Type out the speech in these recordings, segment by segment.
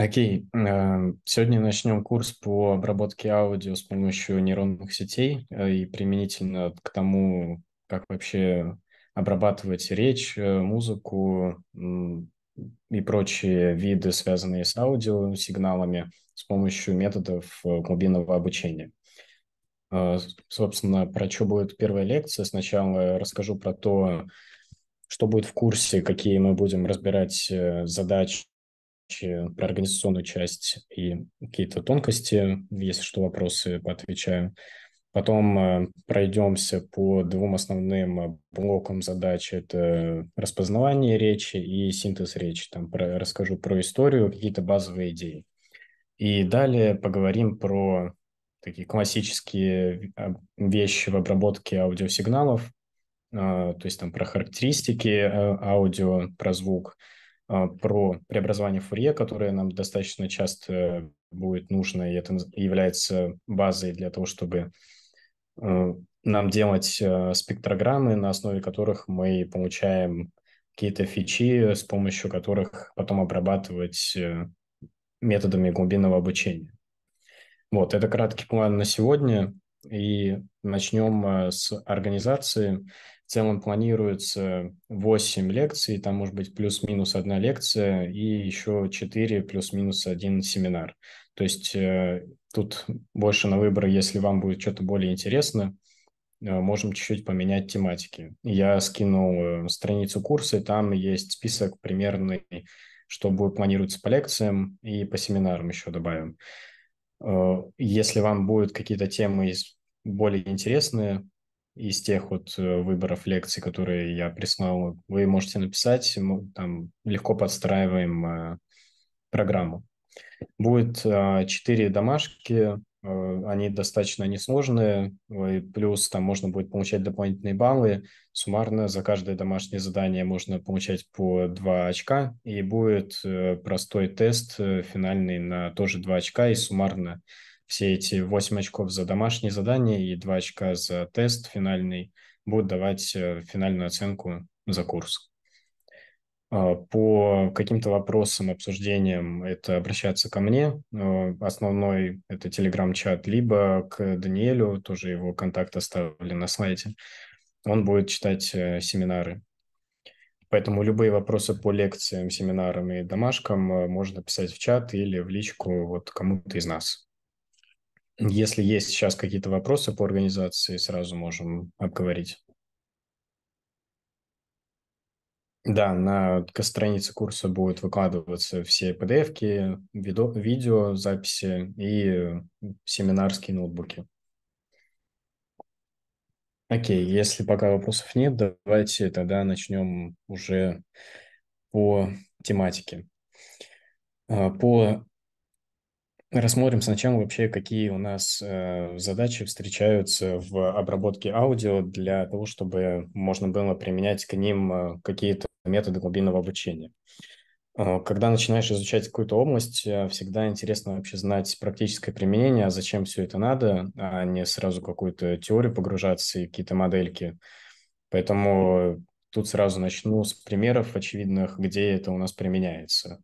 Окей, э, сегодня начнем курс по обработке аудио с помощью нейронных сетей э, и применительно к тому, как вообще обрабатывать речь, э, музыку и прочие виды, связанные с аудиосигналами, с помощью методов глубинного обучения. Собственно, про что будет первая лекция. Сначала расскажу про то, что будет в курсе, какие мы будем разбирать задачи про организационную часть и какие-то тонкости, если что, вопросы поотвечаю. Потом э, пройдемся по двум основным блокам задач. Это распознавание речи и синтез речи. Там про, расскажу про историю, какие-то базовые идеи. И далее поговорим про такие классические а, вещи в обработке аудиосигналов, а, то есть там про характеристики а, аудио, про звук – а, про преобразование Фурье, которое нам достаточно часто будет нужно, и это является базой для того, чтобы э, нам делать э, спектрограммы, на основе которых мы получаем какие-то фичи, с помощью которых потом обрабатывать э, методами глубинного обучения. Вот, это краткий план на сегодня. И начнем с организации. В целом планируется 8 лекций, там может быть плюс-минус одна лекция и еще 4 плюс-минус один семинар. То есть э, тут больше на выбор, если вам будет что-то более интересно, э, можем чуть-чуть поменять тематики. Я скинул э, страницу курса, и там есть список примерный, что будет планироваться по лекциям и по семинарам еще добавим. Если вам будут какие-то темы из более интересные, из тех вот э, выборов лекций, которые я прислал, вы можете написать, мы там легко подстраиваем э, программу. Будет а, четыре домашки, э, они достаточно несложные, и плюс там можно будет получать дополнительные баллы. Суммарно за каждое домашнее задание можно получать по 2 очка, и будет простой тест финальный на тоже 2 очка, и суммарно все эти 8 очков за домашние задания и 2 очка за тест финальный будут давать э, финальную оценку за курс. А, по каким-то вопросам, обсуждениям это обращаться ко мне. Э, основной – это телеграм-чат, либо к Даниэлю, тоже его контакт оставлен на слайде. Он будет читать э, семинары. Поэтому любые вопросы по лекциям, семинарам и домашкам можно писать в чат или в личку вот кому-то из нас. Если есть сейчас какие-то вопросы по организации, сразу можем обговорить. Да, на странице курса будут выкладываться все PDF-ки, видео, видео, записи и семинарские ноутбуки. Окей, если пока вопросов нет, давайте тогда начнем уже по тематике. А, по рассмотрим сначала вообще, какие у нас э, задачи встречаются в обработке аудио для того, чтобы можно было применять к ним э, какие-то методы глубинного обучения. Э, когда начинаешь изучать какую-то область, э, всегда интересно вообще знать практическое применение, а зачем все это надо, а не сразу какую-то теорию погружаться и какие-то модельки. Поэтому тут сразу начну с примеров очевидных, где это у нас применяется.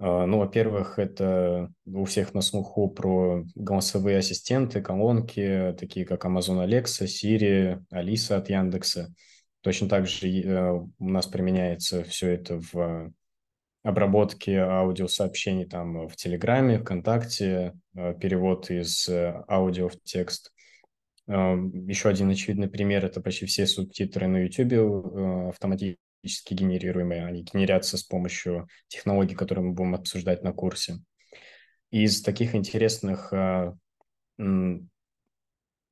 А, ну, во-первых, это у всех на слуху про голосовые ассистенты, колонки, такие как Amazon Alexa, Siri, Алиса от Яндекса. Точно так же э, у нас применяется все это в обработке аудиосообщений там в Телеграме, ВКонтакте, э, перевод из э, аудио в текст. Еще один очевидный пример – это почти все субтитры на YouTube автоматически автоматически генерируемые, они генерятся с помощью технологий, которые мы будем обсуждать на курсе. Из таких интересных э, м,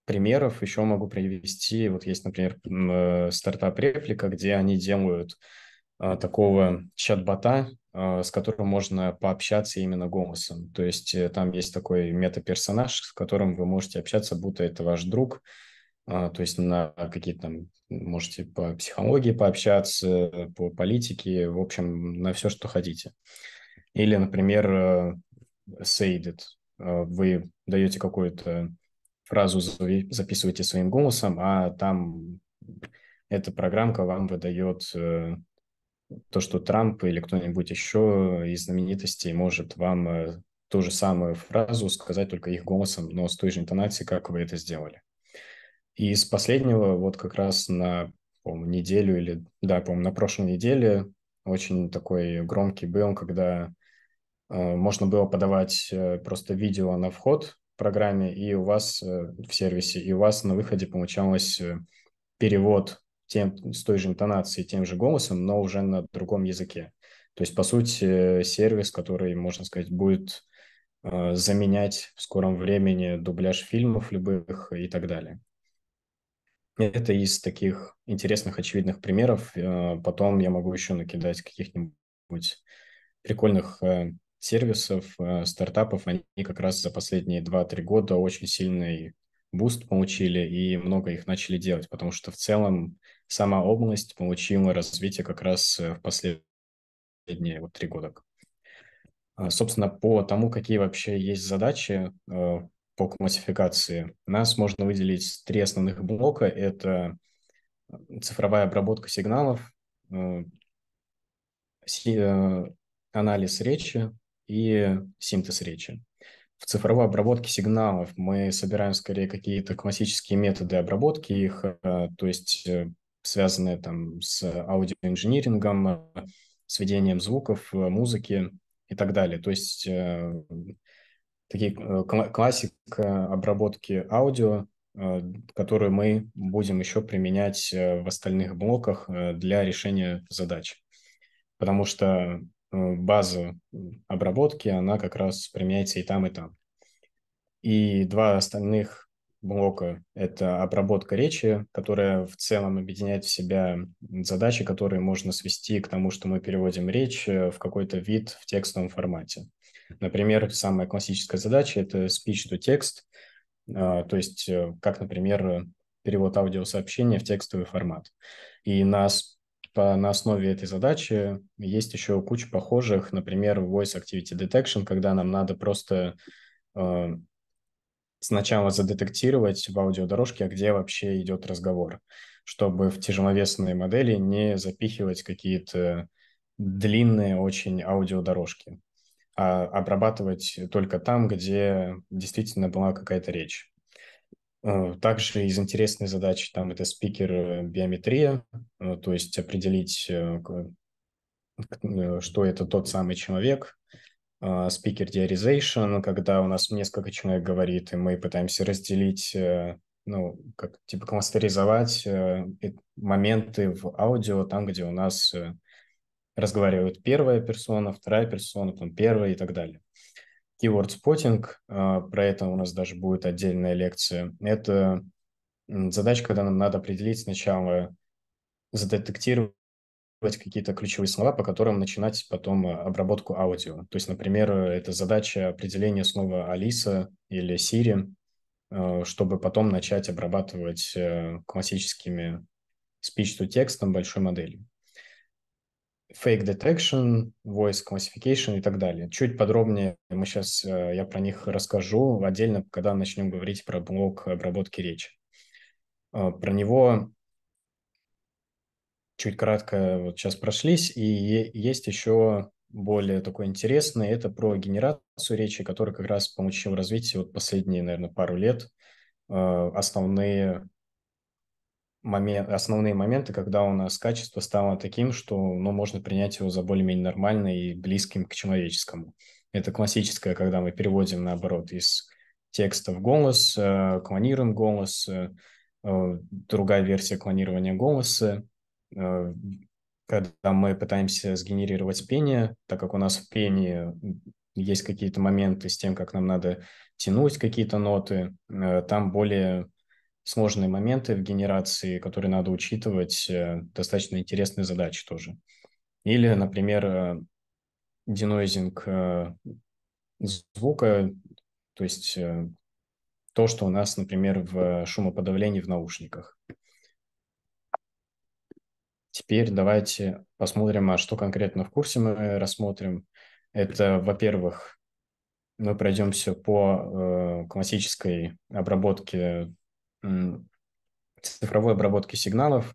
примеров еще могу привести, вот есть, например, э, стартап Реплика, где они делают э, такого чат-бота, а, с которым можно пообщаться именно голосом. То есть э, там есть такой мета-персонаж, с которым вы можете общаться, будто это ваш друг – а, то есть на какие-то там можете по психологии пообщаться, по политике, в общем, на все, что хотите. Или, например, Сейдит. Э, э, вы даете какую-то фразу, записываете своим голосом, а там эта программка вам выдает э, то, что Трамп или кто-нибудь еще из знаменитостей может вам ту же самую фразу сказать только их голосом, но с той же интонацией, как вы это сделали. И с последнего вот как раз на неделю или, да, по-моему, на прошлой неделе очень такой громкий был, когда э, можно было подавать э, просто видео на вход в программе, и у вас э, в сервисе, и у вас на выходе получалось э, перевод тем, с той же интонацией, тем же голосом, но уже на другом языке. То есть, по сути, э, сервис, который, можно сказать, будет э, заменять в скором времени дубляж фильмов любых и так далее. Это из таких интересных, очевидных примеров. Э, потом я могу еще накидать каких-нибудь прикольных э, сервисов, э, стартапов. Они как раз за последние 2-3 года очень сильный буст получили, и много их начали делать, потому что в целом сама область получила развитие как раз в последние вот три года. А, собственно, по тому, какие вообще есть задачи, по классификации. Нас можно выделить три основных блока. Это цифровая обработка сигналов, э, э, анализ речи и синтез речи. В цифровой обработке сигналов мы собираем скорее какие-то классические методы обработки их, э, то есть связанные там с аудиоинжинирингом, сведением звуков, музыки и так далее. То есть такие э, классика э, обработки аудио, э, которую мы будем еще применять в остальных блоках для решения задач. Потому что база обработки, она как раз применяется и там, и там. И два остальных блока – это обработка речи, которая в целом объединяет в себя задачи, которые можно свести к тому, что мы переводим речь э, в какой-то вид в текстовом формате. Например, самая классическая задача – это speech-to-text, а, то есть э, как, например, перевод аудиосообщения в текстовый формат. И на, по, на основе этой задачи есть еще куча похожих, например, voice activity detection, когда нам надо просто э, сначала задетектировать в аудиодорожке, а где вообще идет разговор, чтобы в тяжеловесные модели не запихивать какие-то длинные очень аудиодорожки, а обрабатывать только там, где действительно была какая-то речь. Э, также из интересной задачи там это спикер биометрия, э, то есть определить, э, что это тот самый человек, а, speaker diarization, когда у нас несколько человек говорит, и мы пытаемся разделить, э, ну, как типа кластеризовать э, моменты в аудио там, где у нас э, разговаривают первая персона, вторая персона, потом первая и так далее. Keyword spotting, а, про это у нас даже будет отдельная лекция. Это задача, когда нам надо определить сначала, задетектировать какие-то ключевые слова, по которым начинать потом э, обработку аудио. То есть, например, э, это задача определения слова Алиса или Сири, э, чтобы потом начать обрабатывать классическими speech-to-текстом большой моделью. Fake detection, voice classification и так далее. Чуть подробнее мы сейчас, я про них расскажу отдельно, когда начнем говорить про блок обработки речи. Про него чуть кратко вот сейчас прошлись, и есть еще более такой интересный, это про генерацию речи, которая как раз получил развитие вот последние, наверное, пару лет. Э, основные моменты, основные моменты, когда у нас качество стало таким, что ну, можно принять его за более-менее нормальное и близким к человеческому. Это классическое, когда мы переводим, наоборот, из текста в голос, э, клонируем голос, э, другая версия клонирования голоса, Э, когда мы пытаемся сгенерировать пение, так как у нас в пении есть какие-то моменты с тем, как нам надо тянуть какие-то ноты, э, там более сложные моменты в генерации, которые надо учитывать, э, достаточно интересные задачи тоже. Или, например, денойзинг звука, то есть то, что у нас, например, в шумоподавлении в наушниках. Теперь давайте посмотрим, а что конкретно в курсе мы рассмотрим. Это, во-первых, мы пройдемся по э, классической обработке, э, цифровой обработке сигналов.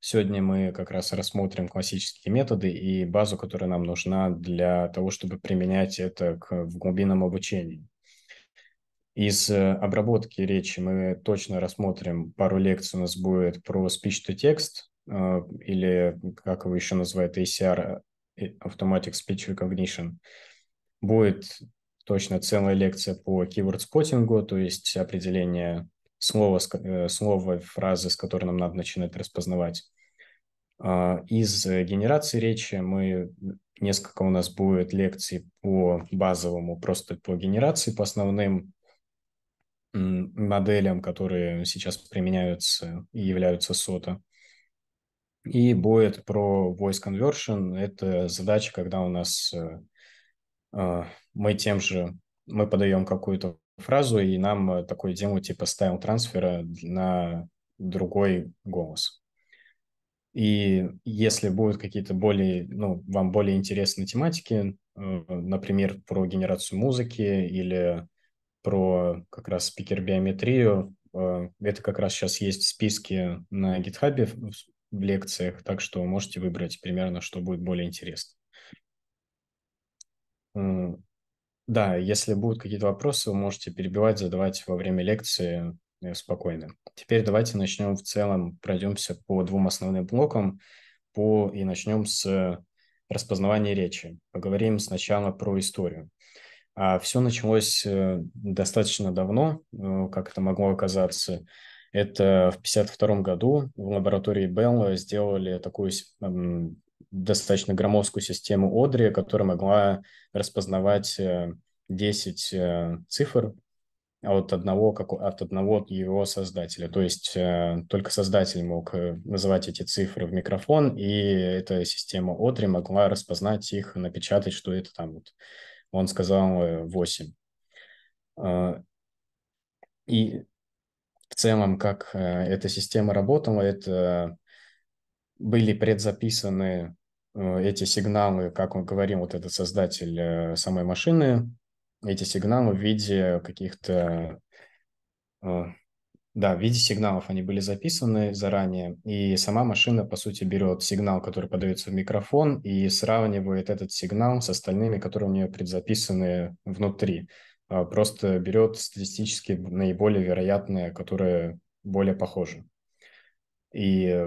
Сегодня мы как раз рассмотрим классические методы и базу, которая нам нужна для того, чтобы применять это к, в глубинном обучении. Из э, обработки речи мы точно рассмотрим пару лекций у нас будет про speech-to-text, а, или как его еще называют, ACR, э, Automatic Speech Recognition. Будет точно целая лекция по keyword спотингу, то есть определение слова, э, слова, фразы, с которой нам надо начинать распознавать. А, из э, генерации речи мы несколько у нас будет лекций по базовому, просто по генерации, по основным моделям, которые сейчас применяются и являются SOTA. И будет про voice conversion. Это задача, когда у нас э, э, мы тем же, мы подаем какую-то фразу, и нам э, такой тему типа стайл трансфера на другой голос. И если будут какие-то более, ну, вам более интересные тематики, например, про генерацию музыки или про как раз спикер-биометрию, это как раз сейчас есть в списке на GitHub, в лекциях, так что можете выбрать примерно, что будет более интересно. Да, если будут какие-то вопросы, вы можете перебивать, задавать во время лекции э, спокойно. Теперь давайте начнем в целом, пройдемся по двум основным блокам по, и начнем с распознавания речи. Поговорим сначала про историю. А все началось э, достаточно давно, э, как это могло оказаться. Это в 1952 году в лаборатории Белла сделали такую эм, достаточно громоздкую систему Одри, которая могла распознавать 10 э, э, цифр от одного, как, от одного его создателя. То есть э, только создатель мог называть эти цифры в микрофон, и эта система Одри могла распознать их, напечатать, что это там вот. Он сказал 8. И в целом, как э, эта система работала, это были предзаписаны э, эти сигналы, как он говорил, вот этот создатель э, самой машины, эти сигналы в виде каких-то, да, в виде сигналов они были записаны заранее, и сама машина, по сути, берет сигнал, который подается в микрофон, и сравнивает этот сигнал с остальными, которые у нее предзаписаны внутри. А, просто берет статистически наиболее вероятные, которые более похожи. И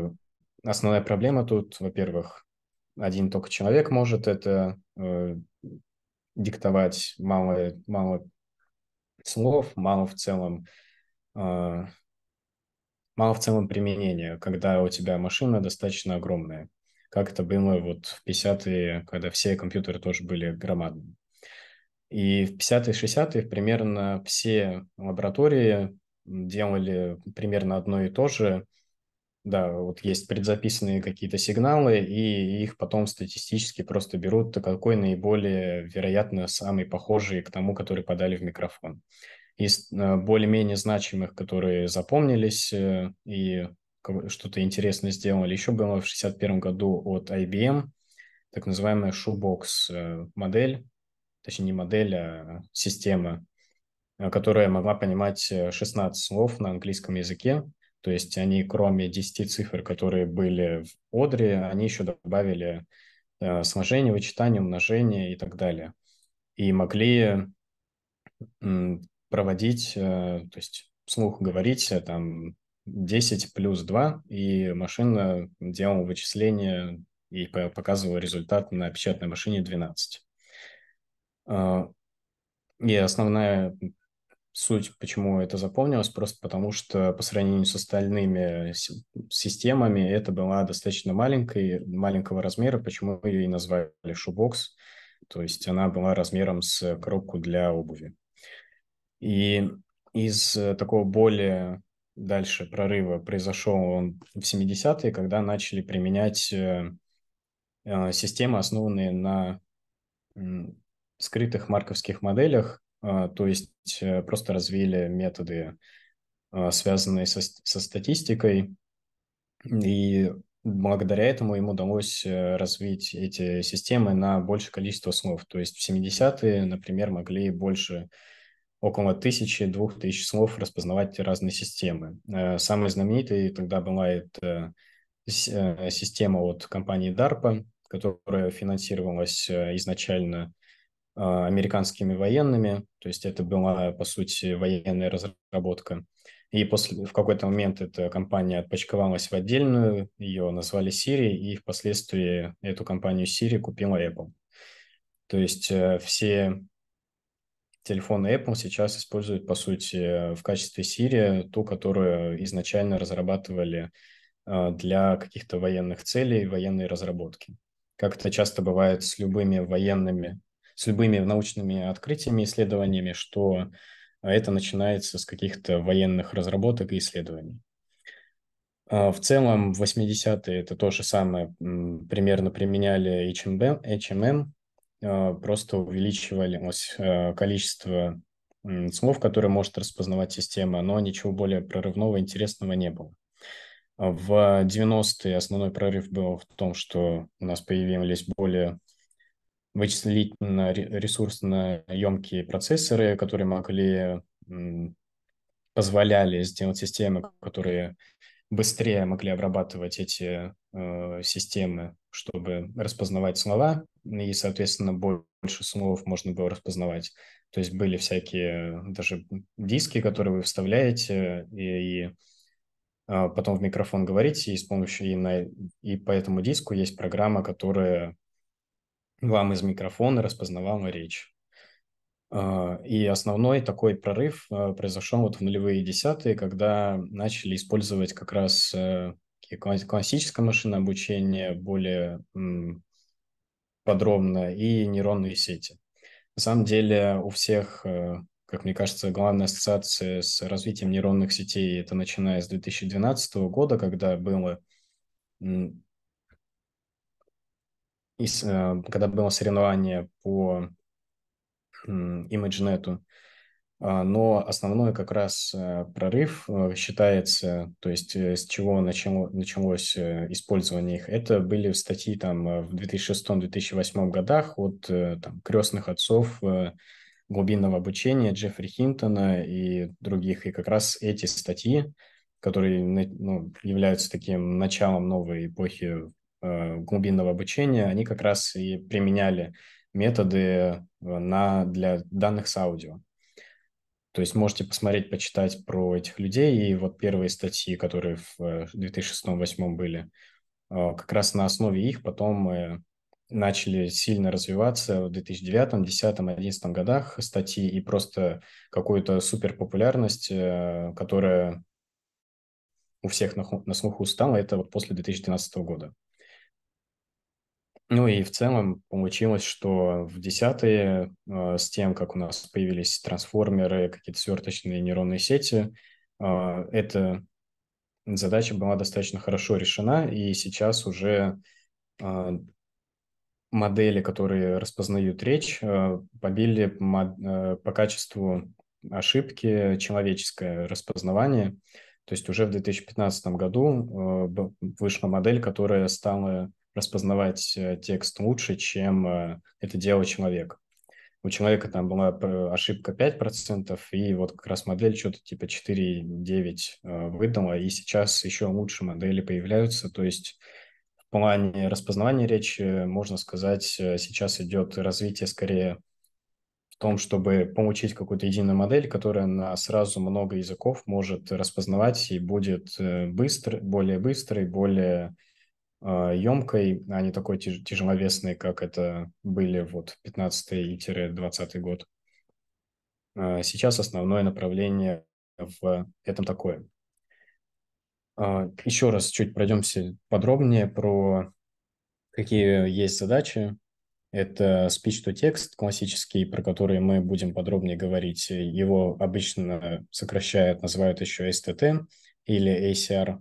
основная проблема тут, во-первых, один только человек может это э, диктовать, мало, мало слов, мало в целом, э, мало в целом применения, когда у тебя машина достаточно огромная, как это было вот в 50-е, когда все компьютеры тоже были громадными. И в 50-е, 60-е примерно все лаборатории делали примерно одно и то же. Да, вот есть предзаписанные какие-то сигналы, и их потом статистически просто берут, а какой наиболее, вероятно, самый похожий к тому, который подали в микрофон. Из э, более-менее значимых, которые запомнились э, и что-то интересное сделали, еще было в 61 году от IBM так называемая shoebox э, модель, точнее не модель, а система, э, которая могла понимать 16 э, слов на английском языке. То есть они, кроме 10 цифр, которые были в одре, они еще добавили э, сложение, вычитание, умножение и так далее. И могли проводить, то есть слух говорить там 10 плюс 2, и машина делала вычисление и показывала результат на печатной машине 12. А, и основная суть, почему это запомнилось, просто потому что по сравнению с остальными системами это была достаточно маленькой, маленького размера, почему ее и назвали шубокс. То есть она была размером с коробку для обуви. И из э, такого более дальше прорыва произошел он в 70-е, когда начали применять э, э, системы, основанные на скрытых марковских моделях, а, то есть э, просто развили методы, а, связанные со, со статистикой, и благодаря этому ему удалось э, развить эти системы на большее количество слов. То есть в 70-е, например, могли больше около тысячи, двух тысяч слов распознавать разные системы. Э, Самой знаменитой тогда была эта система от компании DARPA, которая финансировалась изначально а, американскими военными, то есть это была, по сути, военная разработка. И после, в какой-то момент эта компания отпочковалась в отдельную, ее назвали Siri, и впоследствии эту компанию Siri купила Apple. То есть э, все телефоны Apple сейчас используют, по сути, в качестве Siri ту, которую изначально разрабатывали а, для каких-то военных целей, военной разработки. Как это часто бывает с любыми военными с любыми научными открытиями, исследованиями, что это начинается с каких-то военных разработок и исследований. А, в целом, в 80-е это то же самое примерно применяли HMM, просто увеличивалось а, количество слов, которые может распознавать система, но ничего более прорывного, интересного не было. В 90-е основной прорыв был в том, что у нас появились более вычислить ресурсно емкие процессоры, которые могли позволяли сделать системы, которые быстрее могли обрабатывать эти э, системы, чтобы распознавать слова, и, соответственно, больше слов можно было распознавать. То есть были всякие э, даже диски, которые вы вставляете, и, и а, потом в микрофон говорите, и с помощью и, на, и по этому диску есть программа, которая вам из микрофона распознавала речь. А, и основной такой прорыв а, произошел вот в нулевые десятые, когда начали использовать как раз э, классическое машинное обучение более подробно и нейронные сети. На самом деле у всех, э, как мне кажется, главная ассоциация с развитием нейронных сетей это начиная с 2012 года, когда было и, э, когда было соревнование по ImageNet, а, но основной как раз э, прорыв э, считается, то есть с чего начало началось использование их, это были статьи там в 2006-2008 годах от там, крестных отцов глубинного обучения Джеффри Хинтона и других. И как раз эти статьи, которые ну, являются таким началом новой эпохи Э, глубинного обучения, они как раз и применяли методы э, на, для данных с аудио. То есть можете посмотреть, почитать про этих людей. И вот первые статьи, которые в 2006-2008 э, были, как раз на основе их потом начали сильно развиваться в 2009, 2010, 2011 годах статьи и просто какую-то суперпопулярность, которая у всех на, на слуху стала, это вот после 2012 года. Ну и в целом получилось, что в десятые э, с тем, как у нас появились трансформеры, какие-то сверточные нейронные сети, э, эта задача была достаточно хорошо решена, и сейчас уже э, модели, которые распознают речь, побили по качеству ошибки человеческое распознавание. То есть уже в 2015 году вышла модель, которая стала распознавать э, текст лучше, чем э, это делал человек. У человека там была э, ошибка 5%, и вот как раз модель что-то типа 4,9 выдала, и сейчас еще лучше модели появляются. То есть в плане распознавания речи, можно сказать, сейчас идет развитие скорее в том, чтобы получить какую-то единую модель, которая на сразу много языков может распознавать и будет быстр, более быстрой, более емкой, а не такой тяж- тяжеловесной, как это были вот 15-20 год. А, сейчас основное направление в этом такое. А, еще раз чуть пройдемся подробнее про какие есть задачи. Это speech-to-text классический, про который мы будем подробнее говорить. Его обычно сокращают, называют еще STT или ACR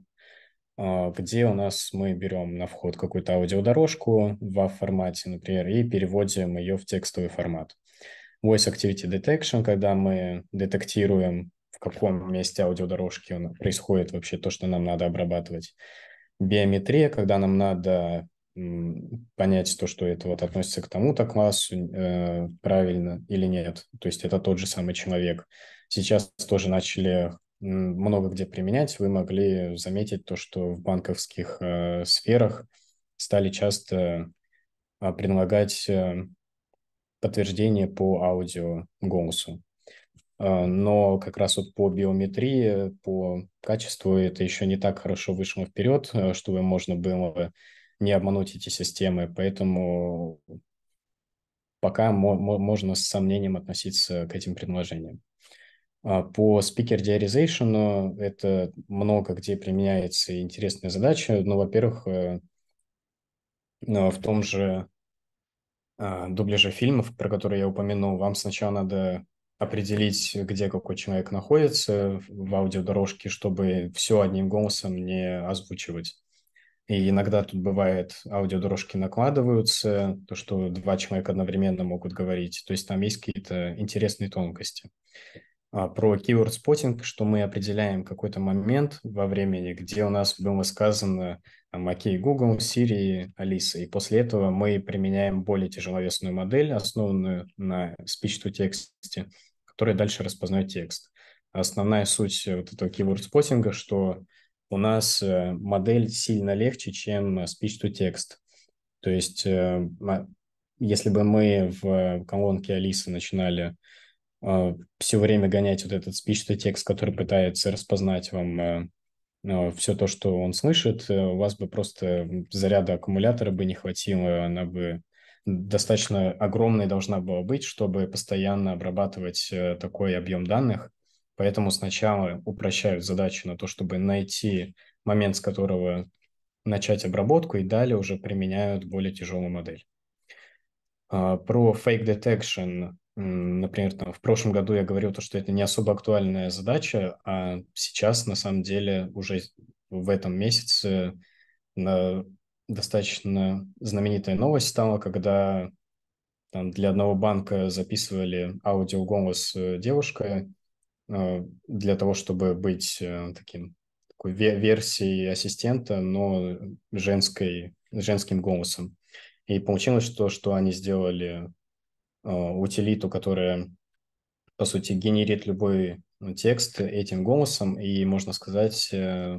а, где у нас мы берем на вход какую-то аудиодорожку во формате, например, и переводим ее в текстовый формат. Voice Activity Detection, когда мы детектируем, в каком месте аудиодорожки происходит вообще то, что нам надо обрабатывать. Биометрия, когда нам надо понять то, что это вот относится к тому-то классу э, правильно или нет. То есть это тот же самый человек. Сейчас тоже начали много где применять, вы могли заметить то, что в банковских э, сферах стали часто э, предлагать э, подтверждение по аудио голосу. А, но как раз вот по биометрии, по качеству это еще не так хорошо вышло вперед, э, чтобы можно было не обмануть эти системы. Поэтому пока можно с сомнением относиться к этим предложениям. А, по speaker diarization это много где применяется интересная задача. Ну, во-первых, э, в том же а, дубляже фильмов, про которые я упомянул, вам сначала надо определить, где какой человек находится в аудиодорожке, чтобы все одним голосом не озвучивать. И иногда тут бывает, аудиодорожки накладываются, то, что два человека одновременно могут говорить. То есть там есть какие-то интересные тонкости. А, про keyword spotting, что мы определяем какой-то момент во времени, где у нас было сказано там, окей, Google, Siri, Алиса. И после этого мы применяем более тяжеловесную модель, основанную на speech-to-тексте, которая дальше распознает текст. Основная суть э, вот этого keyword спотинга, что у нас э, модель сильно легче, чем speech-to-text. То есть э, если бы мы в колонке Алисы начинали а, все время гонять вот этот speech-to текст, который пытается распознать вам э, а, все то, что он слышит, э, у вас бы просто заряда аккумулятора бы не хватило, она бы достаточно огромной должна была быть, чтобы постоянно обрабатывать э, такой объем данных. Поэтому сначала упрощают задачу на то, чтобы найти момент, с которого начать обработку, и далее уже применяют более тяжелую модель. А, про fake detection Например, там, в прошлом году я говорил, то, что это не особо актуальная задача, а сейчас, на самом деле, уже в этом месяце достаточно знаменитая новость стала, когда там, для одного банка записывали аудиоголос э, девушка э, для того, чтобы быть э, таким такой версией ассистента, но женской, женским голосом. И получилось то, что они сделали а, утилиту, которая, по сути, генерит любой ну, текст этим голосом, и можно сказать, э,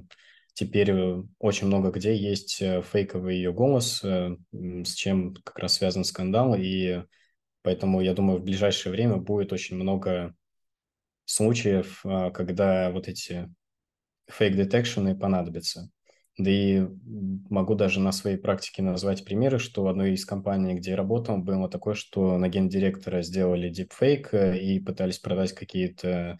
теперь э, очень много где есть э, фейковый ее голос, с чем как раз связан скандал, и поэтому, я думаю, в ближайшее время будет очень много случаев, а, когда вот эти фейк-детекшены понадобятся. Да и могу даже на своей практике назвать примеры, что в одной из компаний, где я работал, было такое, что на гендиректора сделали дипфейк э, и пытались продать какие-то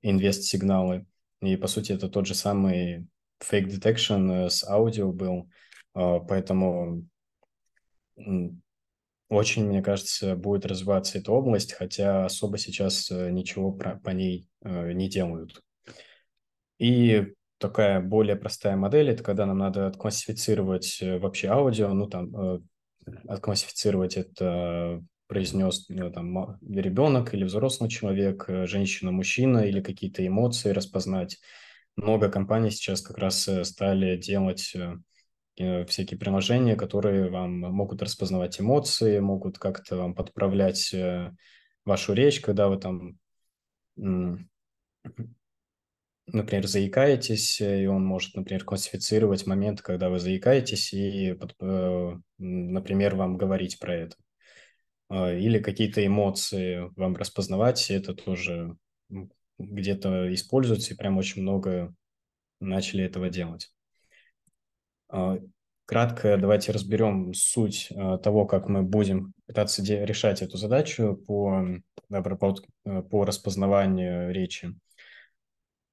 инвест-сигналы. И, по сути, это тот же самый фейк detection э, с аудио был. А, поэтому очень, мне кажется, будет развиваться эта область, хотя особо сейчас э, ничего про, по ней не делают. И такая более простая модель, это когда нам надо отклассифицировать э, вообще аудио, ну там э, отклассифицировать это произнес ну, там, ребенок или взрослый человек, женщина, мужчина или какие-то эмоции распознать. Много компаний сейчас как раз стали делать всякие приложения, которые вам могут распознавать эмоции, могут как-то вам подправлять вашу речь, когда вы там например, заикаетесь, э, и он может, например, классифицировать момент, когда вы заикаетесь, и, э, например, вам говорить про это. А, или какие-то эмоции вам распознавать, это тоже где-то используется, и прям очень много начали этого делать. А, кратко давайте разберем суть а, того, как мы будем пытаться решать эту задачу по, э, по распознаванию речи.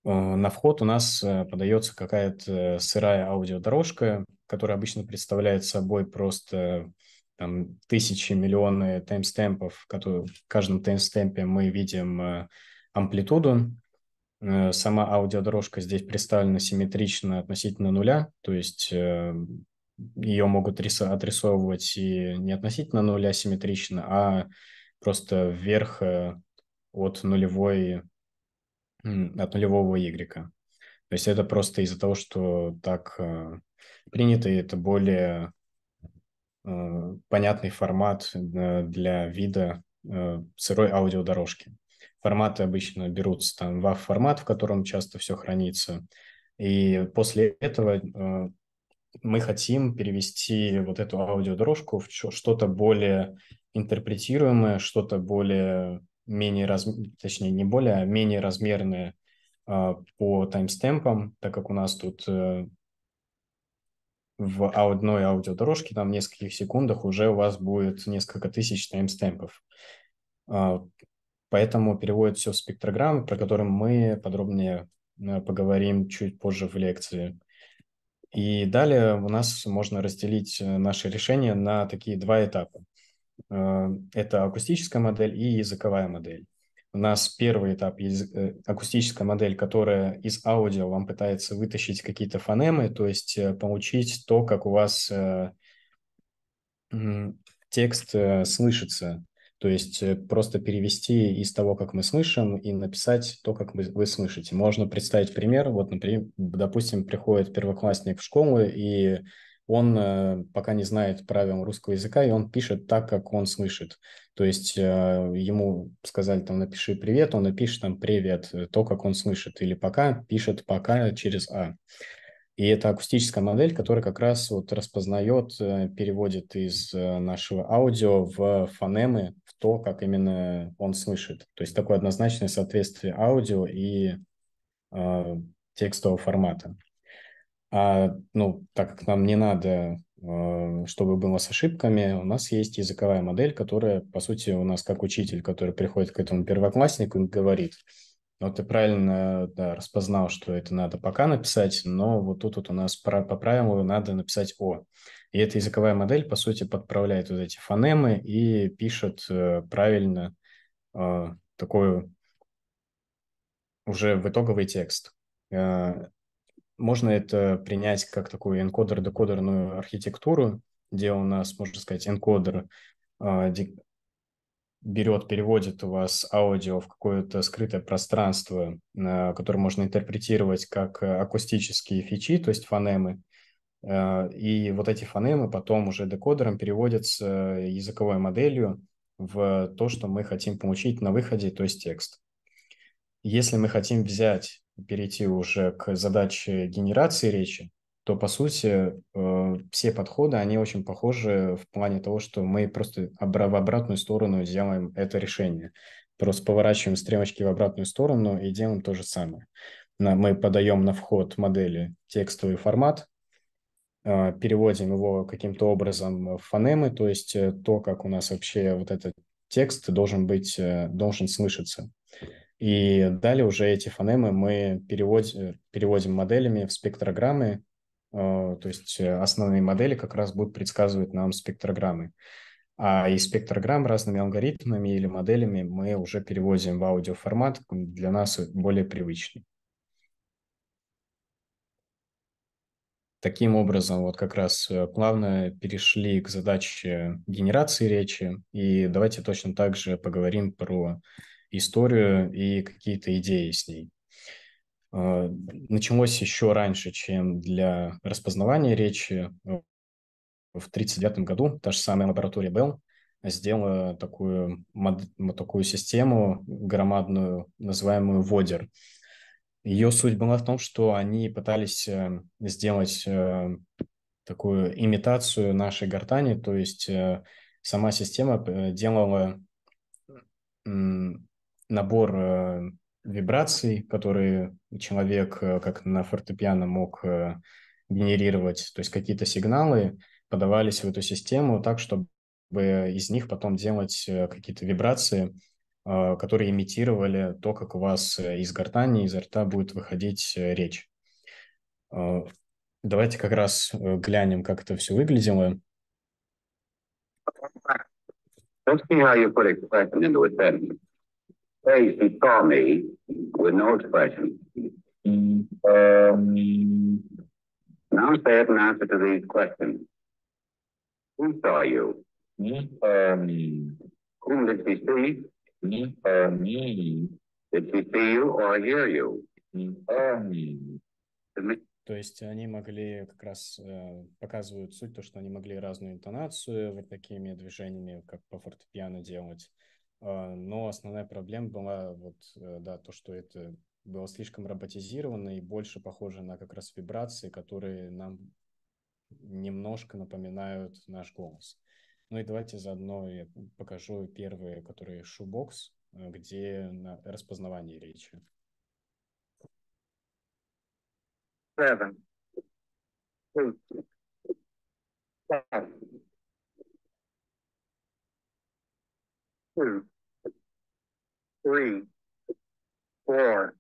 Э, на вход у нас э, подается какая-то э, сырая аудиодорожка, которая обычно представляет собой просто там, тысячи, миллионы таймстемпов, которые, в каждом таймстемпе мы видим амплитуду. Сама аудиодорожка здесь представлена симметрично относительно нуля, то есть ее могут отрисовывать и не относительно нуля симметрично, а просто вверх от нулевой от нулевого y. То есть это просто из-за того, что так э, принято, и это более э, понятный формат э, для вида сырой аудиодорожки. Форматы обычно берутся там в формат, в котором часто все хранится. И после этого мы хотим перевести вот эту аудиодорожку в что-то более интерпретируемое, что-то более менее, раз... точнее, не более, а менее размерные а, по таймстемпам, так как у нас тут э, в а, одной аудиодорожке, там в нескольких секундах уже у вас будет несколько тысяч таймстемпов. А, поэтому переводит все в спектрограмм, про которые мы подробнее э, поговорим чуть позже в лекции. И далее у нас можно разделить э, наше решение на такие два этапа. Э, это акустическая модель и языковая модель. У нас первый этап – э, акустическая модель, которая из аудио вам пытается вытащить какие-то фонемы, то есть э, получить то, как у вас текст слышится. То есть просто перевести из того, как мы слышим, и написать то, как вы, вы слышите. Можно представить пример. Вот, например, допустим, приходит первоклассник в школу и он э, пока не знает правил русского языка, и он пишет так, как он слышит. То есть э, ему сказали там напиши привет, он напишет там привет, э, то, как он слышит, или пока пишет пока через А. И это акустическая модель, которая как раз вот распознает, переводит из нашего аудио в фонемы, в то, как именно он слышит. То есть такое однозначное соответствие аудио и э, текстового формата. А, ну, так как нам не надо, э, чтобы было с ошибками, у нас есть языковая модель, которая, по сути, у нас как учитель, который приходит к этому первокласснику и говорит, вот «Ну, ты правильно да, распознал, что это надо пока написать, но вот тут вот у нас по, по правилу надо написать «о». И эта языковая модель, по сути, подправляет вот эти фонемы и пишет э, правильно э, такой уже в итоговый текст. Можно это принять как такую энкодер-декодерную архитектуру, где у нас, можно сказать, энкодер э, берет, переводит у вас аудио в какое-то скрытое пространство, э, которое можно интерпретировать как акустические фичи, то есть фонемы, а, и вот эти фонемы потом уже декодером переводятся языковой моделью в то, что мы хотим получить на выходе, то есть текст. Если мы хотим взять перейти уже к задаче генерации речи, то, по сути, э, все подходы, они очень похожи в плане того, что мы просто в обратную сторону делаем это решение. Просто поворачиваем стрелочки в обратную сторону и делаем то же самое. Мы подаем на вход модели текстовый формат, э, переводим его каким-то образом в фонемы, то есть э, то, как у нас вообще вот этот текст должен быть, должен слышаться. И далее уже эти фонемы мы переводим, э, переводим моделями в спектрограммы, э, то есть э, основные модели как раз будут предсказывать нам спектрограммы. А и спектрограмм разными алгоритмами или моделями мы уже переводим в аудиоформат, для нас более привычный. Таким образом, вот как раз плавно перешли к задаче генерации речи, и давайте точно так же поговорим про историю и какие-то идеи с ней. А, началось еще раньше, чем для распознавания речи. В тридцать девятом году та же самая лаборатория Белл сделала такую, мод, такую систему громадную, называемую Водер. Ее суть была в том, что они пытались э, сделать э, такую имитацию нашей гортани, то есть э, сама система делала набор э, вибраций, которые человек э, как на фортепиано мог э, генерировать, то есть какие-то сигналы подавались в эту систему так, чтобы из них потом делать какие-то вибрации, которые имитировали то, как у вас из гортани, из рта будет выходить речь. Давайте как раз глянем, как это все выглядело. Let's see how you put it. Mm. They before me with no expression. Now say it in answer to these questions. Who saw you? Mm. Um, whom did she see? Mm. Um, did she see you or hear you? Um, то есть они могли как раз э, показывают суть, то, что они могли разную интонацию вот такими движениями, как по фортепиано делать. А, но основная проблема была вот, э, да, то, что это было слишком роботизировано и больше похоже на как раз вибрации, которые нам немножко напоминают наш голос. Ну и давайте заодно я покажу первые, которые шубокс, э, где на распознавание речи. Seven. Eight. Seven. two, three, four,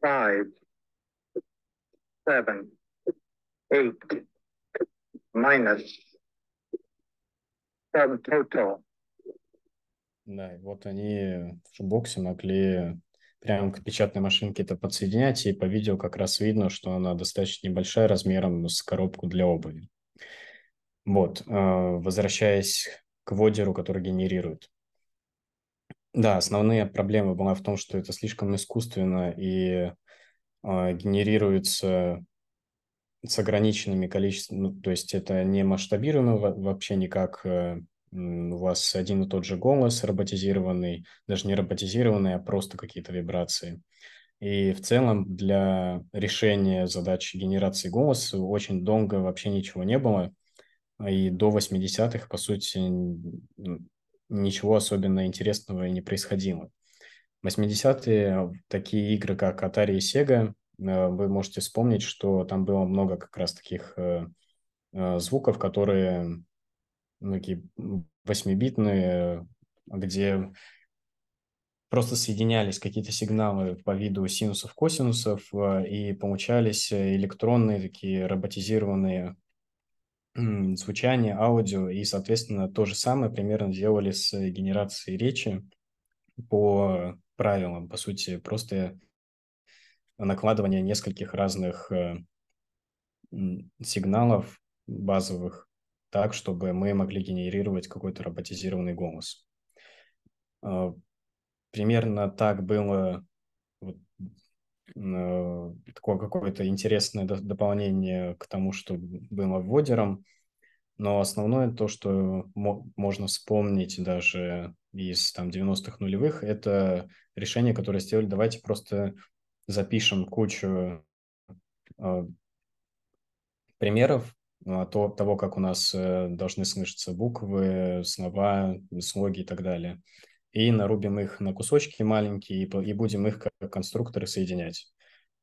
five, seven, eight, minus subtotal. Да, вот они в боксе могли прямо к печатной машинке это подсоединять, и по видео как раз видно, что она достаточно небольшая размером с коробку для обуви. Вот, э, возвращаясь к водеру, который генерирует. Да, основная проблема была в том, что это слишком искусственно и э, генерируется с ограниченными количествами, ну, то есть это не масштабируемо вообще никак. Э, у вас один и тот же голос роботизированный, даже не роботизированный, а просто какие-то вибрации. И в целом для решения задачи генерации голоса очень долго вообще ничего не было и до 80-х, по сути, ничего особенно интересного и не происходило. 80-е такие игры, как Atari и Sega, э, вы можете вспомнить, что там было много как раз таких э, э, звуков, которые ну, такие восьмибитные, где просто соединялись какие-то сигналы по виду синусов, косинусов, и получались электронные такие роботизированные звучание, аудио, и, соответственно, то же самое примерно делали с э, генерацией речи по правилам, по сути, просто накладывание нескольких разных э, сигналов базовых так, чтобы мы могли генерировать какой-то роботизированный голос. Э, примерно так было Э, такое какое-то интересное дополнение к тому, что было вводером. Но основное то, что можно вспомнить даже из там 90-х нулевых, это решение, которое сделали, давайте просто запишем кучу э, примеров э, то, того, как у нас э, должны слышаться буквы, слова, слоги и так далее и нарубим их на кусочки маленькие и, и будем их как конструкторы соединять.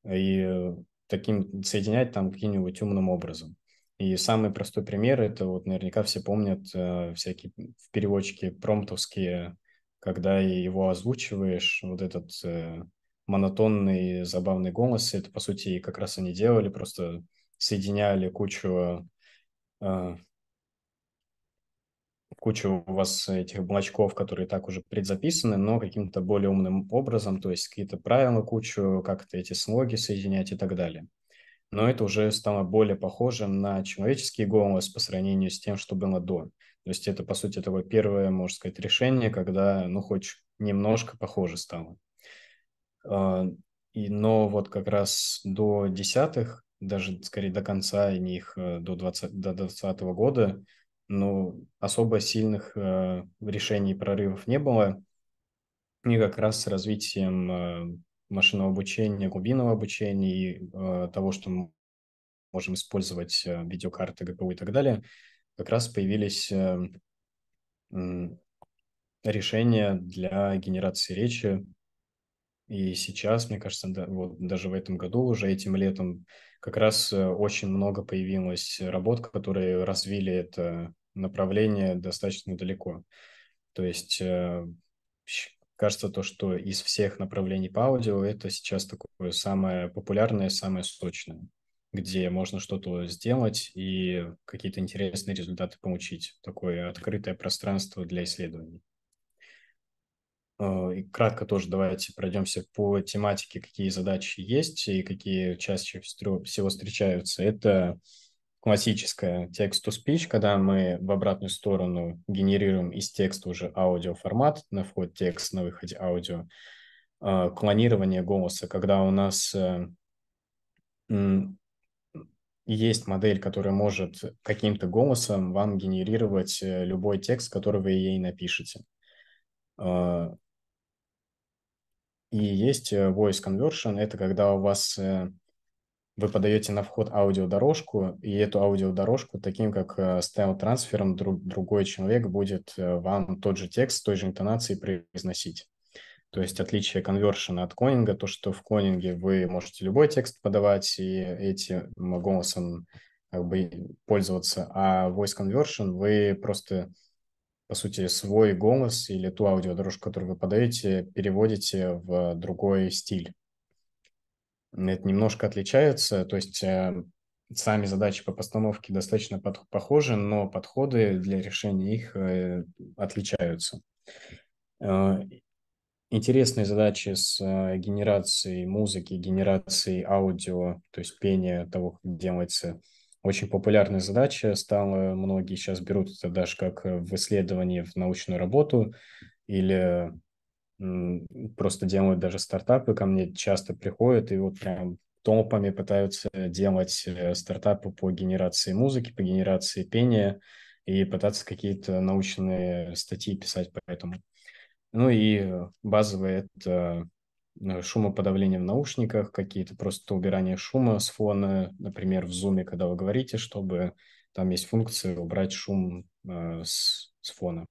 И таким соединять там каким-нибудь умным образом. И самый простой пример это вот наверняка все помнят э, всякие в переводчике промтовские когда его озвучиваешь, вот этот э, монотонный забавный голос, это по сути как раз они делали, просто соединяли кучу э, кучу у вас этих блочков, которые так уже предзаписаны, но каким-то более умным образом, то есть какие-то правила кучу, как-то эти слоги соединять и так далее. Но это уже стало более похожим на человеческий голос по сравнению с тем, что было до. То есть это, по сути, такое первое, можно сказать, решение, когда, ну, хоть немножко похоже стало. А, и, но вот как раз до десятых, даже скорее до конца их, э, до 20, до 20 года, но ну, особо сильных э, решений и прорывов не было. И как раз с развитием э, машинного обучения, глубинного обучения и э, того, что мы можем использовать э, видеокарты ГПУ и так далее, как раз появились э, э, решения для генерации речи. И сейчас, мне кажется, да, вот даже в этом году, уже этим летом, как раз э, очень много появилось работ, которые развили это направление достаточно далеко. То есть э, кажется то, что из всех направлений по аудио это сейчас такое самое популярное, самое сочное, где можно что-то сделать и какие-то интересные результаты получить. Такое открытое пространство для исследований. Э, и кратко тоже давайте пройдемся по тематике, какие задачи есть и какие чаще всего встречаются. Это классическая text-to-speech, когда мы в обратную сторону генерируем из текста уже аудиоформат, на вход текст, на выходе аудио, а, клонирование голоса, когда у нас э, есть модель, которая может каким-то голосом вам генерировать э, любой текст, который вы ей напишете. А, и есть э, voice conversion, это когда у вас вы подаете на вход аудиодорожку, и эту аудиодорожку таким как э, стайл-трансфером друг, другой человек будет э, вам тот же текст, той же интонацией произносить. То есть отличие конвершена от конинга, то, что в конинге вы можете любой текст подавать и этим голосом как бы пользоваться, а voice conversion вы просто, по сути, свой голос или ту аудиодорожку, которую вы подаете, переводите в другой стиль это немножко отличается, то есть э, сами задачи по постановке достаточно под, похожи, но подходы для решения их э, отличаются. Э, интересные задачи с генерацией музыки, генерацией аудио, то есть пение того, как делается. Очень популярная задача стала, многие сейчас берут это даже как в исследовании, в научную работу или просто делают даже стартапы, ко мне часто приходят и вот прям толпами пытаются делать э, стартапы по генерации музыки, по генерации пения и пытаться какие-то научные статьи писать по этому. Ну и э, базовые это э, шумоподавление в наушниках, какие-то просто убирание шума с фона, например, в зуме, когда вы говорите, чтобы там есть функция убрать шум э, с, с фона.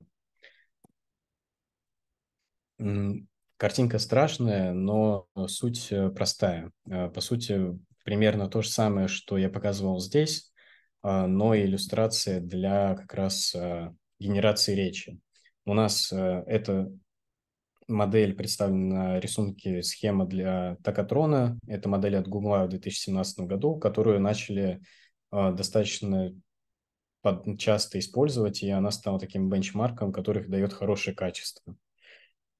Картинка страшная, но суть э, простая. Э, по сути, примерно то же самое, что я показывал здесь, а, но иллюстрация для как раз э, генерации речи. У нас эта модель представлена на рисунке схема для Такатрона. Это модель от Гугла в 2017 году, которую начали а, достаточно часто использовать, и она стала таким бенчмарком, который дает хорошее качество.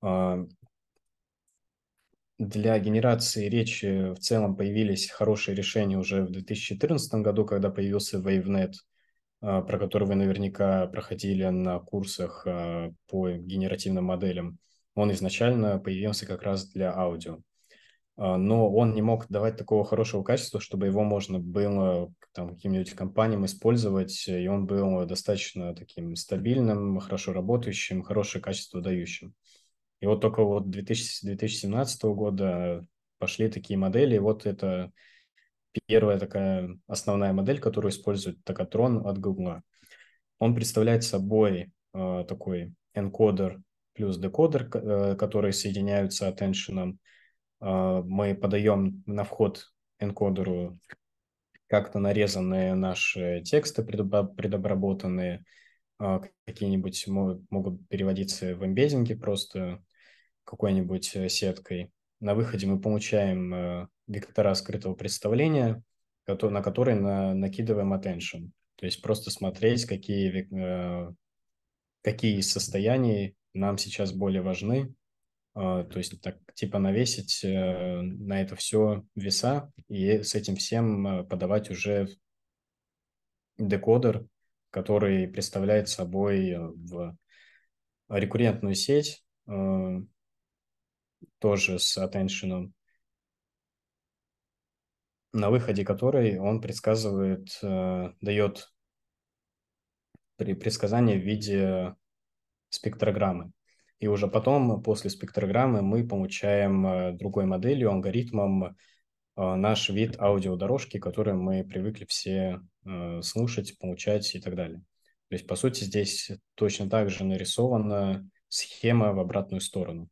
А, для генерации речи в целом появились хорошие решения уже в 2014 году, когда появился WaveNet, а, про который вы наверняка проходили на курсах а, по генеративным моделям. Он изначально появился как раз для аудио но он не мог давать такого хорошего качества, чтобы его можно было там, каким-нибудь компаниям использовать, и он был достаточно таким стабильным, хорошо работающим, хорошее качество дающим. И вот только вот 2000, 2017 года пошли такие модели. И вот это первая такая основная модель, которую использует Токатрон от Google. Он представляет собой э, такой энкодер плюс декодер, э, которые соединяются attention. Э, мы подаем на вход энкодеру как-то нарезанные наши тексты предобработанные, э, какие-нибудь могут переводиться в эмбеддинги просто, какой-нибудь э, сеткой. На выходе мы получаем э, вектора скрытого представления, на который накидываем attention. То есть просто смотреть, какие, э, какие состояния нам сейчас более важны. То есть так типа навесить на это все веса и с этим всем подавать уже декодер, который представляет собой в рекуррентную сеть, тоже с attention, на выходе которой он предсказывает, э, дает при предсказании в виде спектрограммы. И уже потом, после спектрограммы, мы получаем э, другой моделью, алгоритмом э, наш вид аудиодорожки, который мы привыкли все э, слушать, получать и так далее. То есть, по сути, здесь точно так же нарисована схема в обратную сторону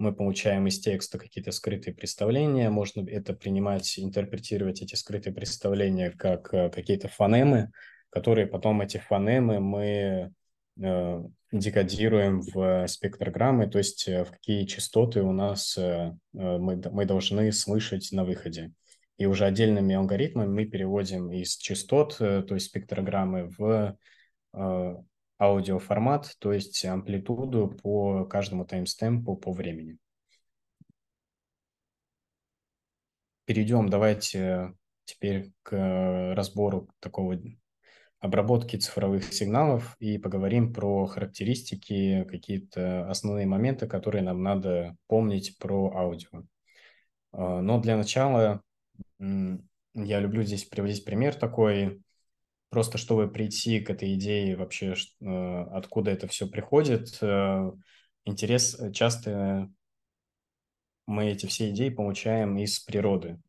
мы получаем из текста какие-то скрытые представления, можно это принимать, интерпретировать эти скрытые представления как э, какие-то фонемы, которые потом эти фонемы мы э, декодируем в э, спектрограммы, то есть э, в какие частоты у нас э, мы, мы должны слышать на выходе. И уже отдельными алгоритмами мы переводим из частот, э, то есть спектрограммы, в аудиоформат, то есть амплитуду по каждому таймстемпу по времени. Перейдем, давайте э, теперь к э, разбору такого обработки цифровых сигналов и поговорим про характеристики, какие-то основные моменты, которые нам надо помнить про аудио. Э, но для начала я люблю здесь приводить пример такой просто чтобы прийти к этой идее вообще, э, откуда это все приходит, э, интерес э, часто мы эти все идеи получаем из природы.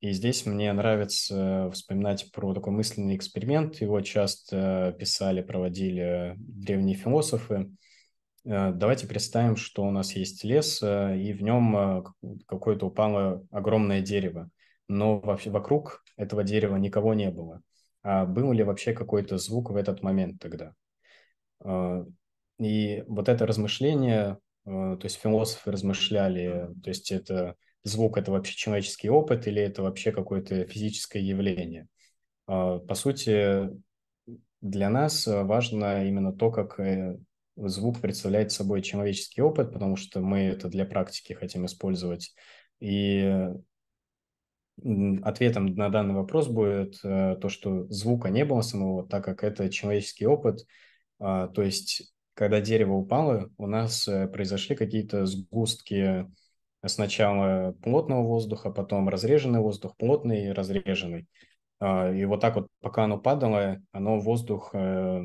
И здесь мне нравится вспоминать про такой мысленный эксперимент. Его часто писали, проводили древние философы. Давайте представим, что у нас есть лес, и в нем какое-то упало огромное дерево. Но вокруг этого дерева никого не было. А был ли вообще какой-то звук в этот момент тогда. А, и вот это размышление, а, то есть философы размышляли, то есть это звук – это вообще человеческий опыт или это вообще какое-то физическое явление. По сути, для нас важно именно то, как э, звук представляет собой человеческий опыт, потому что мы это для практики хотим использовать. И ответом на данный вопрос будет э, то, что звука не было самого, так как это человеческий опыт. А, то есть, когда дерево упало, у нас э, произошли какие-то сгустки сначала плотного воздуха, потом разреженный воздух, плотный и разреженный. А, и вот так вот, пока оно падало, оно воздух э,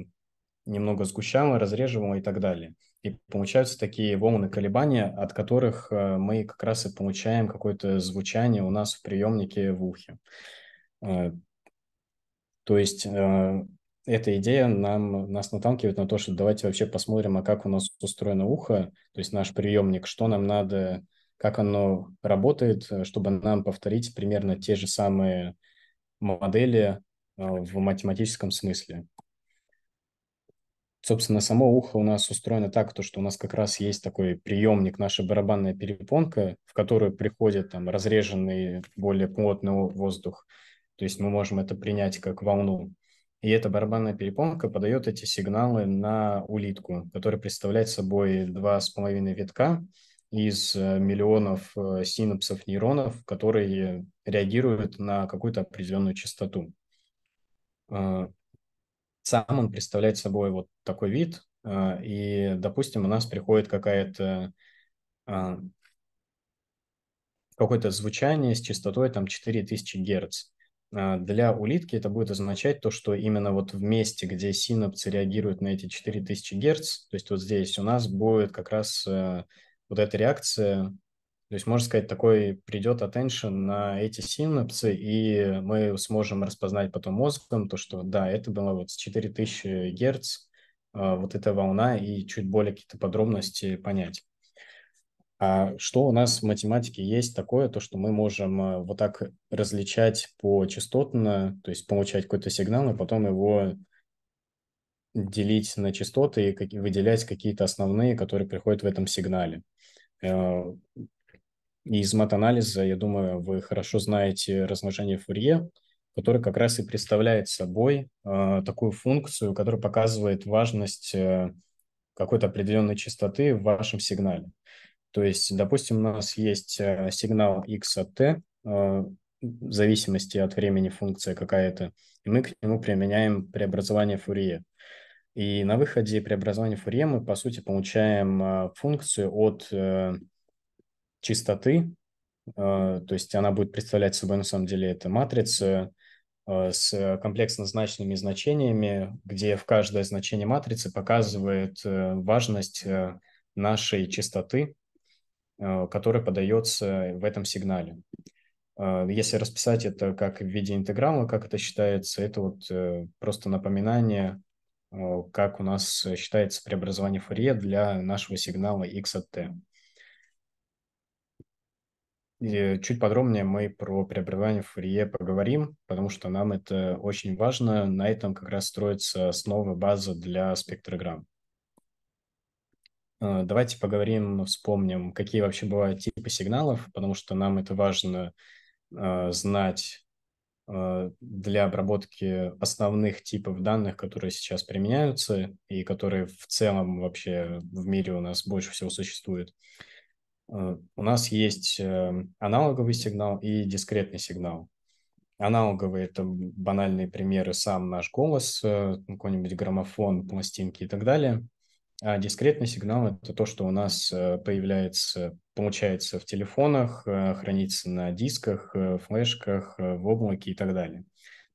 немного сгущало, разреживало и так далее. И получаются такие волны колебания, от которых э, мы как раз и получаем какое-то звучание у нас в приемнике в ухе. Э, то есть э, эта идея нам, нас наталкивает на то, что давайте вообще посмотрим, а как у нас устроено ухо, то есть наш приемник, что нам надо, как оно работает, чтобы нам повторить примерно те же самые модели в математическом смысле собственно, само ухо у нас устроено так, то, что у нас как раз есть такой приемник, наша барабанная перепонка, в которую приходит там разреженный более плотный воздух. То есть мы можем это принять как волну. И эта барабанная перепонка подает эти сигналы на улитку, которая представляет собой два с половиной витка из э, миллионов э, синапсов нейронов, которые реагируют на какую-то определенную частоту. Э, сам он представляет собой вот такой вид, а, и, допустим, у нас приходит какая-то а, какое-то звучание с частотой там 4000 Гц. А, для улитки это будет означать то, что именно вот в месте, где синапсы реагируют на эти 4000 Гц, то есть вот здесь у нас будет как раз э, вот эта реакция, то есть, можно сказать, такой придет attention на эти синапсы, и мы сможем распознать потом мозгом то, что да, это было вот с 4000 Гц, а, вот эта волна и чуть более какие-то подробности понять. А что у нас в математике есть такое, то, что мы можем а, вот так различать по частотно, то есть получать какой-то сигнал, и а потом его делить на частоты и выделять какие-то основные, которые приходят в этом сигнале. Из матанализа, я думаю, вы хорошо знаете размножение Фурье, который как раз и представляет собой э, такую функцию, которая показывает важность э, какой-то определенной частоты в вашем сигнале. То есть, допустим, у нас есть э, сигнал x от t, э, в зависимости от времени функция какая-то, и мы к нему применяем преобразование Фурье. И на выходе преобразования Фурье мы, по сути, получаем э, функцию от э, частоты, то есть она будет представлять собой на самом деле это матрица Э, с комплексно значными значениями, где в каждое значение матрицы показывает э, важность э, нашей частоты, которая подается в этом сигнале. Если расписать это как в виде интеграла, как это считается, это вот просто напоминание, как у нас считается преобразование Фурье для нашего сигнала x от t. И чуть подробнее мы про преобразование в Фурье поговорим, потому что нам это очень важно. На этом как раз строится основа, база для спектрограмм. Э, давайте поговорим, вспомним, какие вообще бывают типы сигналов, потому что нам это важно э, знать э, для обработки основных типов данных, которые сейчас применяются и которые в целом вообще в мире у нас больше всего существуют. Э, у нас есть эм, аналоговый сигнал и дискретный сигнал. Аналоговые – это банальные примеры, сам наш голос, э, какой-нибудь граммофон, пластинки и так далее. А дискретный сигнал – это то, что у нас э, появляется, получается в телефонах, хранится на дисках, флешках, в облаке и так далее.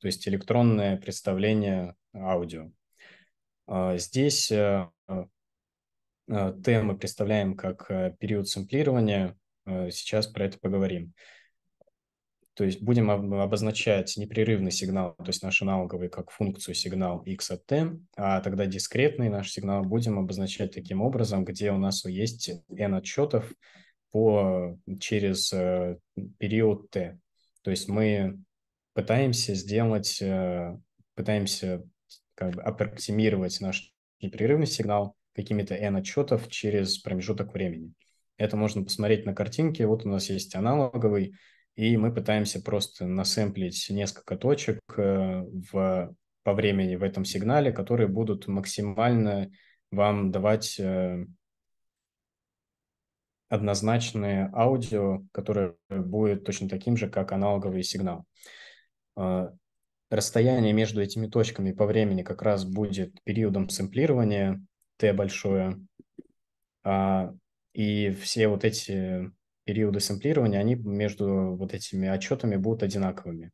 То есть электронное представление аудио. А здесь Э, Темы представляем как э, период сэмплирования. Э, сейчас про это поговорим. То есть будем обозначать непрерывный сигнал, то есть наш аналоговый, как функцию сигнал x от t, а тогда дискретный наш сигнал будем обозначать таким образом, где у нас есть n отчетов по, через период t. То есть мы пытаемся сделать, пытаемся как бы аппроксимировать наш непрерывный сигнал какими-то N-отчетов через промежуток времени. Это можно посмотреть на картинке. Вот у нас есть аналоговый, и мы пытаемся просто насэмплить несколько точек э, в, по времени в этом сигнале, которые будут максимально вам давать э, однозначное аудио, которое будет точно таким же, как аналоговый сигнал. Э, расстояние между этими точками по времени как раз будет периодом сэмплирования, Т большое. А, и все вот эти периоды сэмплирования, они между вот этими отчетами будут одинаковыми.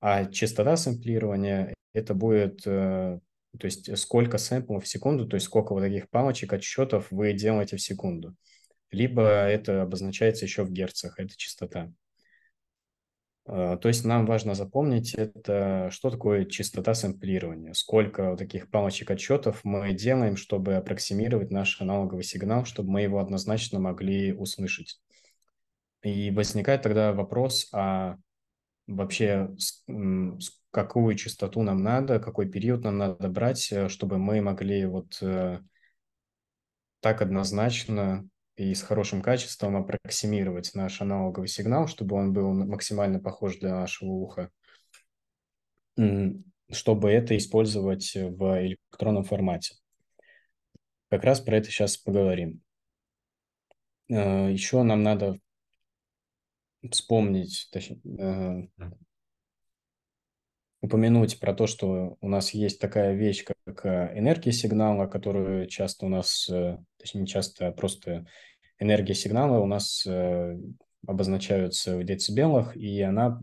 А частота сэмплирования – это будет, э, то есть сколько сэмплов в секунду, то есть сколько вот таких палочек отчетов вы делаете в секунду. Либо это обозначается еще в герцах, это частота. А, то есть нам важно запомнить, это что такое частота сэмплирования, сколько таких палочек отчетов мы делаем, чтобы аппроксимировать наш аналоговый сигнал, чтобы мы его однозначно могли услышать. И возникает тогда вопрос, а вообще какую частоту нам надо, какой период нам надо брать, э, чтобы мы могли вот э, так однозначно и с хорошим качеством аппроксимировать наш аналоговый сигнал, чтобы он был максимально похож для нашего уха, чтобы это использовать в электронном формате. Как раз про это сейчас поговорим. Э, Еще нам надо вспомнить, точнее, э, упомянуть про то, что у нас есть такая вещь, как э, энергия сигнала, которую часто у нас, э, точнее, не часто, а просто энергия сигнала у нас э, обозначаются в децибелах, и она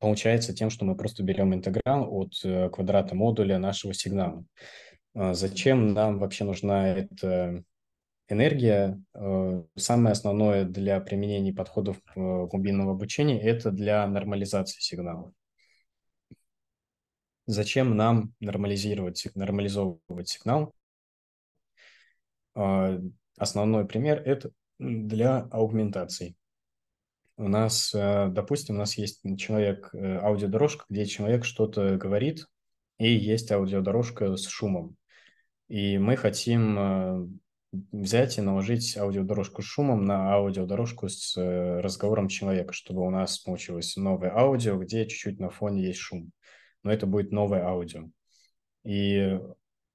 получается тем, что мы просто берем интеграл от квадрата модуля нашего сигнала. Зачем нам вообще нужна эта энергия. Э, самое основное для применения подходов э, глубинного обучения – это для нормализации сигнала. Зачем нам нормализировать, нормализовывать сигнал? А, основной пример – это для аугментации. У нас, э, допустим, у нас есть человек, аудиодорожка, где человек что-то говорит, и есть аудиодорожка с шумом. И мы хотим взять и наложить аудиодорожку с шумом на аудиодорожку с э, разговором человека, чтобы у нас получилось новое аудио, где чуть-чуть на фоне есть шум. Но это будет новое аудио. И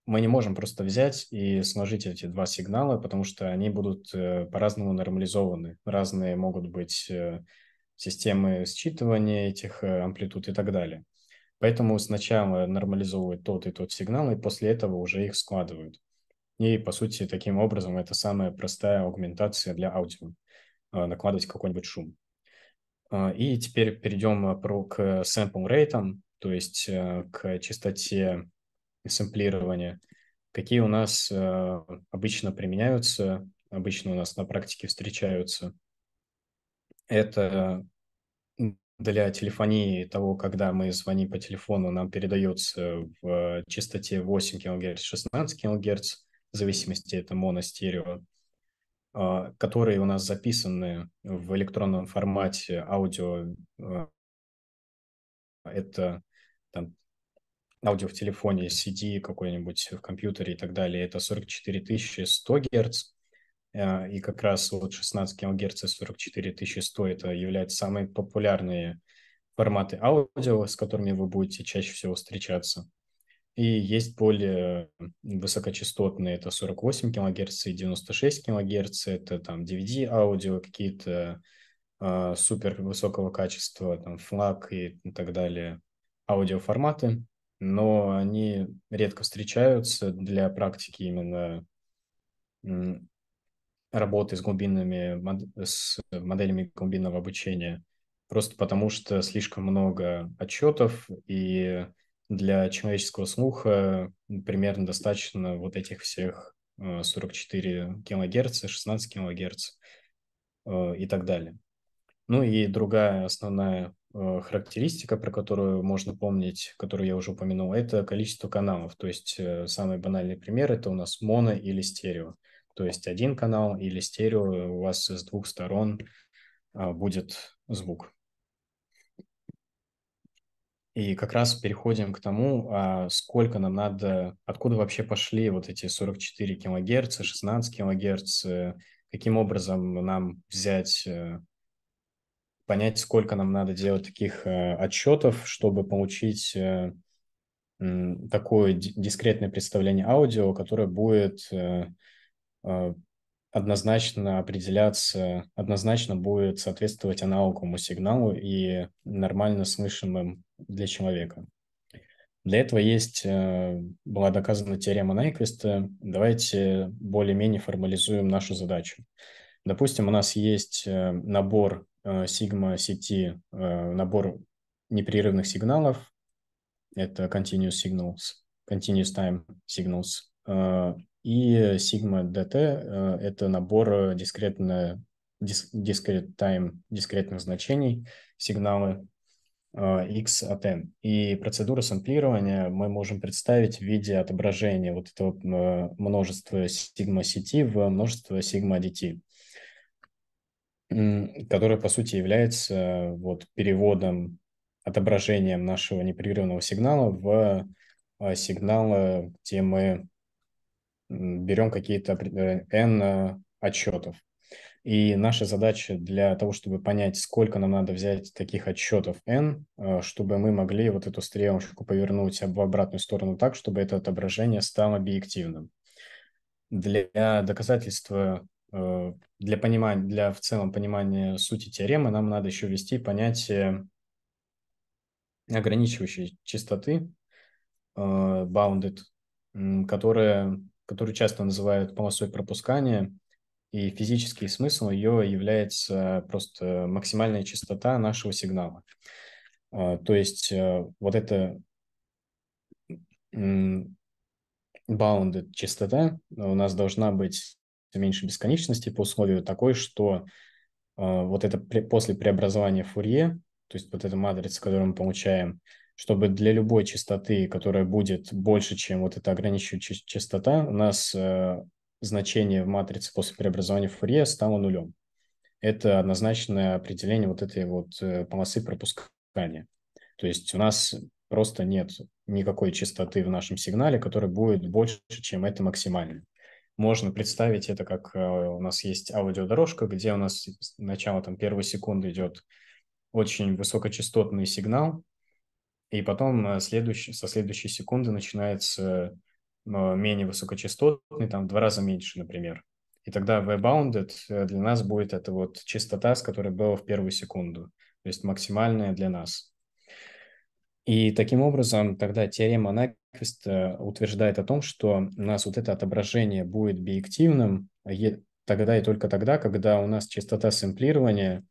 мы не можем просто взять и сложить эти два сигнала, потому что они будут э, по-разному нормализованы. Разные могут быть э, системы считывания этих амплитуд и так далее. Поэтому сначала нормализовывают тот и тот сигнал, и после этого уже их складывают. И, по сути, таким образом это самая простая аугментация для аудио, а, накладывать какой-нибудь шум. А, и теперь перейдем а, про к sample рейтам, то есть э, к частоте сэмплирования. Какие у нас э, обычно применяются, обычно у нас на практике встречаются. Это для телефонии того, когда мы звоним по телефону, нам передается в э, частоте 8 кГц, 16 кГц в зависимости это моностерео, а, которые у нас записаны в электронном формате аудио. А, это там, аудио в телефоне, CD какой-нибудь в компьютере и так далее. Это 44 100 Гц. И как раз вот 16 кГц и 44 100 это являются самые популярные форматы аудио, с которыми вы будете чаще всего встречаться. И есть более высокочастотные, это 48 кГц и 96 кГц, это там DVD-аудио, какие-то э, супер высокого качества, там флаг и так далее, аудиоформаты, но они редко встречаются для практики именно работы с глубинными, с моделями глубинного обучения, просто потому что слишком много отчетов и для человеческого слуха примерно достаточно вот этих всех 44 килогерца, 16 килогерц э, и так далее. Ну и другая основная э, характеристика, про которую можно помнить, которую я уже упомянул, это количество каналов. То есть э, самый банальный пример – это у нас моно или стерео. То есть один канал или стерео у вас с двух сторон а, будет звук. И как раз переходим к тому, а, сколько нам надо, откуда вообще пошли вот эти 44 килогерца, 16 килогерц, э, каким образом нам взять, э, понять, сколько нам надо делать таких э, отчетов, чтобы получить такое дискретное представление аудио, которое будет однозначно определяться, однозначно будет соответствовать аналоговому сигналу и нормально слышимым для человека. Для этого есть, э, была доказана теорема Найквиста. Давайте более-менее формализуем нашу задачу. Допустим, у нас есть э, набор э, сигма-сети, набор непрерывных сигналов. Это continuous signals, continuous time signals. И Sigma DT – это набор дискретно, дис, discrete time, дискретных значений, сигналы X э, от N. И процедуру сэмплирования мы можем представить в виде отображения вот этого э, множества сигма ct в множество сигма DT которое, по сути, является вот переводом, отображением нашего непрерывного сигнала в э, сигналы где мы берем какие-то N а, отчетов. И наша задача для того, чтобы понять, сколько нам надо взять таких отчетов N, а, чтобы мы могли вот эту стрелочку повернуть в обратную сторону так, чтобы это отображение стало объективным. Для доказательства, а, для понимания, для в целом понимания сути теоремы нам надо еще ввести понятие ограничивающей частоты, bounded, которая которую часто называют полосой пропускания, и физический смысл ее является просто максимальная частота нашего сигнала. А, то есть э, вот эта bounded частота у нас должна быть меньше бесконечности по условию такой, что а, вот это после преобразования Фурье, то есть вот эта матрица, которую мы получаем, чтобы для любой частоты, которая будет больше, чем вот эта ограничивающая частота, у нас э, значение в матрице после преобразования в Фурье стало нулем. Это однозначное определение вот этой вот э, полосы пропускания. То есть у нас просто нет никакой частоты в нашем сигнале, которая будет больше, чем это максимально. Можно представить это как э, у нас есть аудиодорожка, где у нас сначала там первой секунды идет очень высокочастотный сигнал, и потом э, следующий, со следующей секунды начинается э, менее высокочастотный, там в два раза меньше, например. И тогда V-bounded э, для нас будет это вот частота, с которой было в первую секунду, то есть максимальная для нас. И таким образом тогда теорема Найквист утверждает о том, что у нас вот это отображение будет биективным тогда и только тогда, когда у нас частота сэмплирования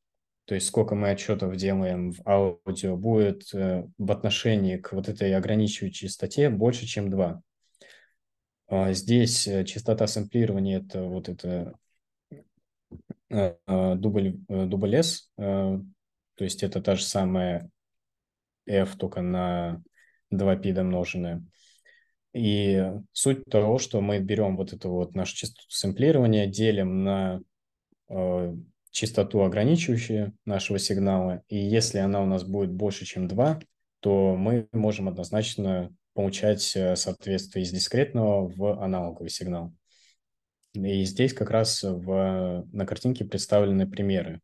то есть сколько мы отчетов делаем в аудио, будет э, в отношении к вот этой ограничивающей частоте больше, чем 2. А здесь э, частота сэмплирования – это вот это э, дубль, дубль S, то есть это та же самая F, только на 2π домноженная. И суть того, что мы берем вот эту вот нашу частоту сэмплирования, делим на частоту ограничивающую нашего сигнала, и если она у нас будет больше, чем 2, то мы можем однозначно получать э, соответствие из дискретного в аналоговый сигнал. И здесь как раз в, на картинке представлены примеры.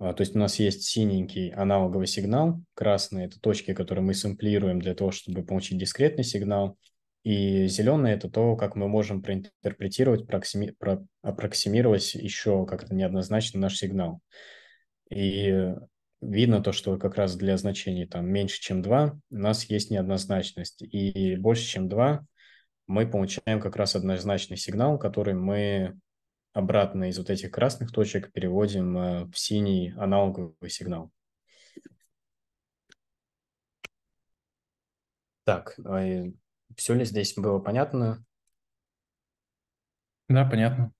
А, то есть у нас есть синенький аналоговый сигнал, красные – это точки, которые мы сэмплируем для того, чтобы получить дискретный сигнал – и зеленое – это то, как мы можем проинтерпретировать, проксими, про, аппроксимировать еще как-то неоднозначно наш сигнал. И видно то, что как раз для значений там меньше, чем 2, у нас есть неоднозначность. И больше, чем 2, мы получаем как раз однозначный сигнал, который мы обратно из вот этих красных точек переводим э, в синий аналоговый сигнал. Так, а, все ли здесь было понятно? Да, понятно.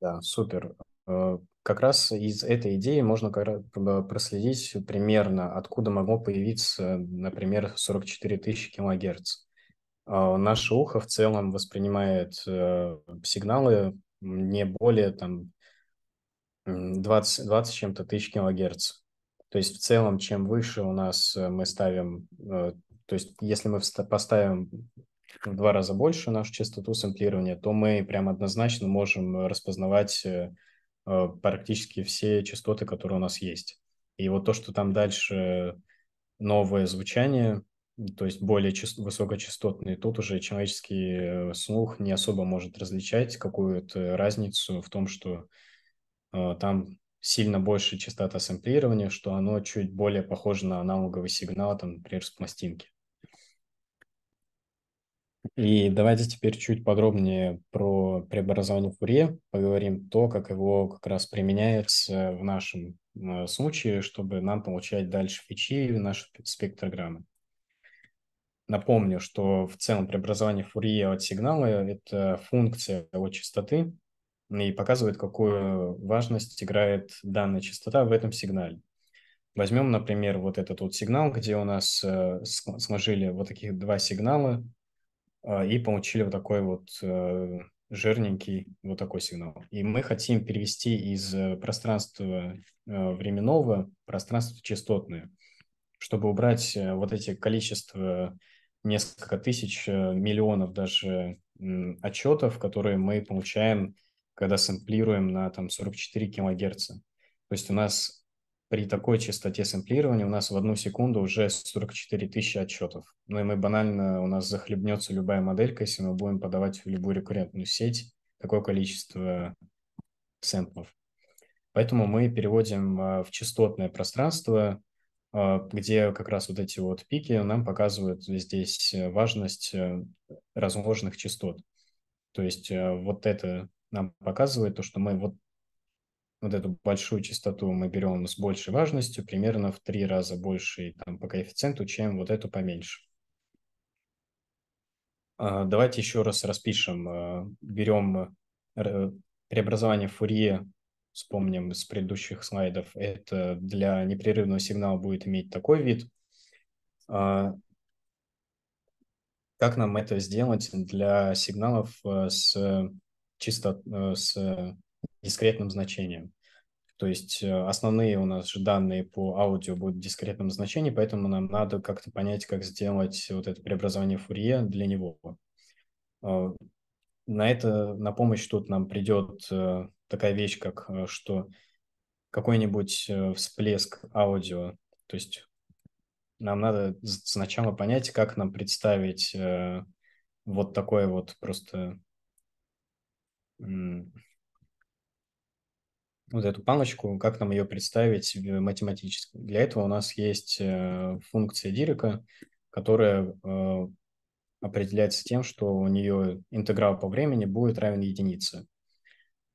Да, супер. Э, как раз из этой идеи можно проследить примерно, откуда могло появиться, например, 44 тысячи килогерц. Э, наше ухо в целом воспринимает э, сигналы не более там 20, 20 чем-то тысяч килогерц. То есть в целом, чем выше у нас мы ставим то есть если мы поставим в два раза больше нашу частоту сэмплирования, то мы прям однозначно можем распознавать э, э, практически все частоты, которые у нас есть. И вот то, что там дальше новое звучание, то есть более высокочастотные, тут уже человеческий э, слух не особо может различать какую-то разницу в том, что там сильно больше частота сэмплирования, что оно чуть более похоже на аналоговый сигнал, там, например, с пластинки. И давайте теперь чуть подробнее про преобразование Фурье поговорим, то, как его как раз применяется э, в нашем э, случае, чтобы нам получать дальше фичи в наши спектрограммы. Напомню, что в целом преобразование Фурье от сигнала – это функция от частоты и показывает, какую важность играет данная частота в этом сигнале. Возьмем, например, вот этот вот сигнал, где у нас э, сложили вот таких два сигнала, а, и получили вот такой вот э, жирненький вот такой сигнал. И мы хотим перевести из э, пространства э, временного пространство частотное, чтобы убрать вот эти количество, несколько тысяч, миллионов даже отчетов, которые мы получаем, когда сэмплируем на там 44 килогерца. То есть у нас при такой частоте сэмплирования у нас в одну секунду уже 44 тысячи отчетов. Ну и мы банально, у нас захлебнется любая моделька, если мы будем подавать в любую рекуррентную сеть такое количество сэмплов. Поэтому мы переводим а, в частотное пространство, а, где как раз вот эти вот пики нам показывают здесь э, важность э, размноженных частот. То есть э, вот это нам показывает то, что мы вот вот эту большую частоту мы берем с большей важностью, примерно в три раза больше там, по коэффициенту, чем вот эту поменьше. А, давайте еще раз распишем. А, берем э, преобразование Фурье, вспомним с предыдущих слайдов, это для непрерывного сигнала будет иметь такой вид. А, как нам это сделать для сигналов э, с, чисто, э, с дискретным значением. То есть э, основные у нас же данные по аудио будут в дискретном значении, поэтому нам надо как-то понять, как сделать вот это преобразование Фурье для него. Э, на это, на помощь тут нам придет э, такая вещь, как что какой-нибудь всплеск аудио, то есть нам надо сначала понять, как нам представить вот такое вот просто вот эту палочку как нам ее представить математически. Для этого у нас есть э, функция Дирика которая э, определяется тем, что у нее интеграл по времени будет равен единице.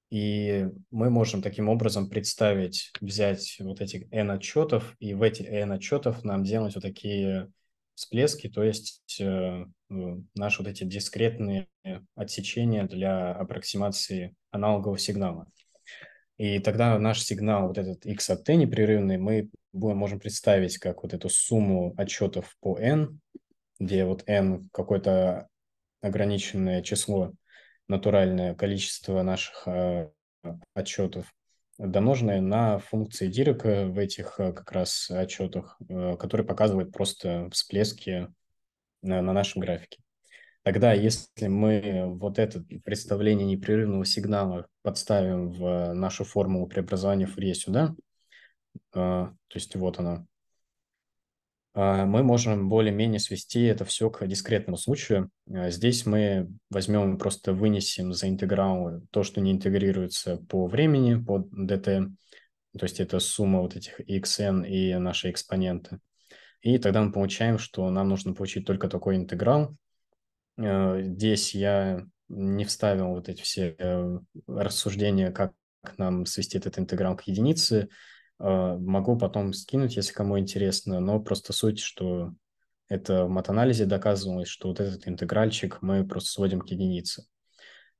И мы можем таким образом представить, взять вот эти n отчетов, и в эти n отчетов нам делать вот такие всплески, то есть э, ну, наши вот эти дискретные отсечения для аппроксимации аналогового сигнала. И тогда наш сигнал, вот этот X от T непрерывный, мы будем, можем представить как вот эту сумму отчетов по N, где вот N какое-то ограниченное число, натуральное количество наших э, отчетов, домноженное на функции Дирека в этих э, как раз отчетах, э, которые показывают просто всплески на, на нашем графике. Тогда, если мы вот это представление непрерывного сигнала подставим в нашу формулу преобразования Фурье сюда, э, то есть вот она, э, мы можем более-менее свести это все к дискретному случаю. Э, здесь мы возьмем, просто вынесем за интеграл то, что не интегрируется по времени, по dt, то есть это сумма вот этих xn и наши экспоненты. И тогда мы получаем, что нам нужно получить только такой интеграл, Э, здесь я не вставил вот эти все э, рассуждения, как нам свести этот интеграл к единице. Э, могу потом скинуть, если кому интересно, но просто суть, что это в матанализе доказывалось, что вот этот интегральчик мы просто сводим к единице.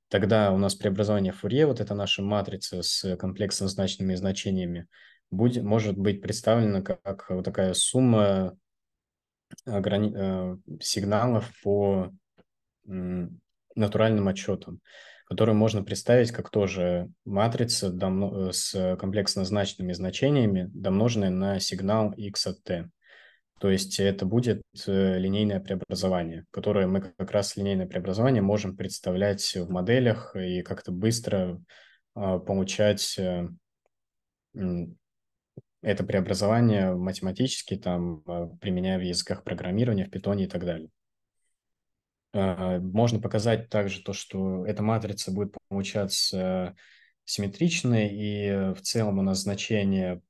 Тогда у нас преобразование Фурье, вот эта наша матрица с комплексно значными значениями, будет, может быть представлена как вот такая сумма ограни... сигналов по натуральным отчетом, который можно представить как тоже матрица э, с комплексно значными значениями, домноженная на сигнал x от t. То есть это будет э, линейное преобразование, которое мы как раз линейное преобразование можем представлять в моделях и как-то быстро а, получать э, это преобразование математически, там, а, применяя в языках программирования, в питоне и так далее. А, можно показать также то, что эта матрица будет получаться симметричной, и э, в целом у нас значения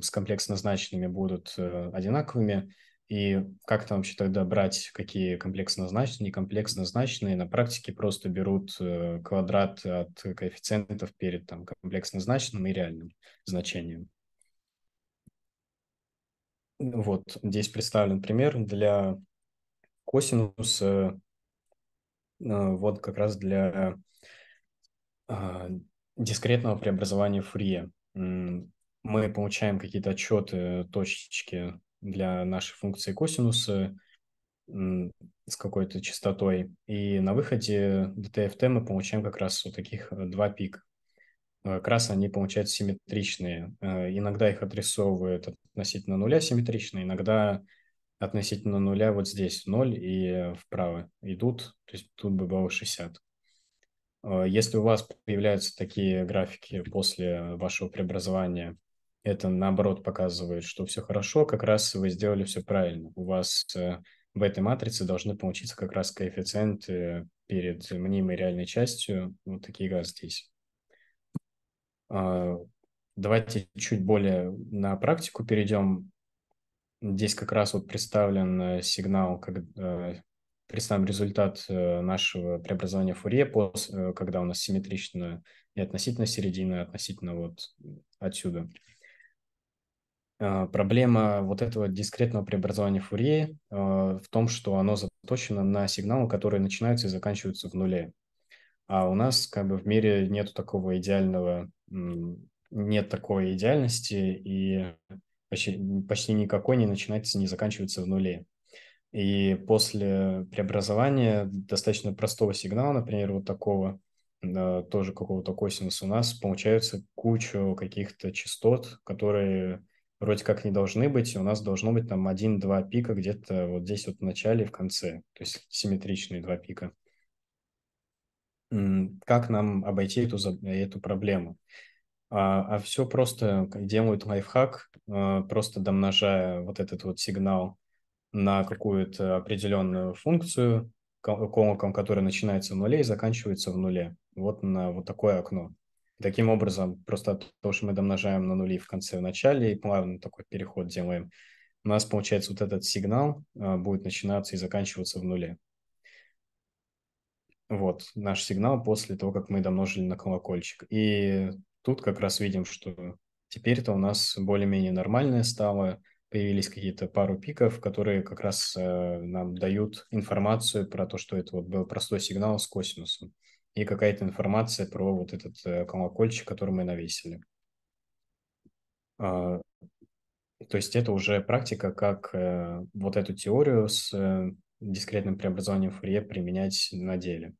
с комплексно значными будут э, одинаковыми. И как там вообще тогда брать, какие комплексно значенные, некомплексно значные На практике просто берут э, квадрат от коэффициентов перед там, комплексно значным и реальным значением. Вот здесь представлен пример для косинуса Э, вот как раз для а, дискретного преобразования Фурье. Мы получаем какие-то отчеты, точечки для нашей функции косинуса с какой-то частотой. И на выходе ДТФТ мы получаем как раз вот таких э, два пика. Э, как раз они получаются симметричные. Иногда их отрисовывают относительно нуля симметрично, иногда относительно нуля вот здесь 0 и вправо идут, то есть тут бы было 60. А, если у вас появляются такие графики после вашего преобразования, это наоборот показывает, что все хорошо, как раз вы сделали все правильно. У вас э, в этой матрице должны получиться как раз коэффициенты перед мнимой реальной частью, вот такие как здесь. А, давайте чуть более на практику перейдем. Здесь как раз вот представлен э, сигнал, как, э, представим результат э, нашего преобразования Фурье, после, когда у нас симметрично и относительно середины, и относительно вот отсюда. Проблема вот этого дискретного преобразования Фурье в том, что оно заточено на сигналы, которые начинаются и заканчиваются в нуле. А у нас как бы в мире нет такого идеального, нет такой идеальности, и почти, почти никакой не начинается, не заканчивается в нуле. И после преобразования достаточно простого сигнала, например, вот такого, да, тоже какого-то косинуса у нас, получается кучу каких-то частот, которые вроде как не должны быть, и у нас должно быть там один-два пика где-то вот здесь вот в начале и в конце, то есть симметричные два пика. Как нам обойти эту, эту проблему? А, а все просто делают лайфхак, а, просто домножая вот этот вот сигнал на какую-то определенную функцию, колоком, которая начинается в нуле и заканчивается в нуле. Вот на вот такое окно. таким образом, просто то что мы домножаем на нули в конце в начале и плавно такой переход делаем, у нас получается вот этот сигнал а, будет начинаться и заканчиваться в нуле. Вот наш сигнал после того, как мы домножили на колокольчик. И тут как раз видим, что теперь-то у нас более-менее нормальное стало, появились какие-то пару пиков, которые как раз э, нам дают информацию про то, что это вот был простой сигнал с косинусом и какая-то информация про вот этот э, колокольчик, который мы навесили. А, то есть это уже практика, как э, вот эту теорию с э, дискретным преобразованием Фурье применять на деле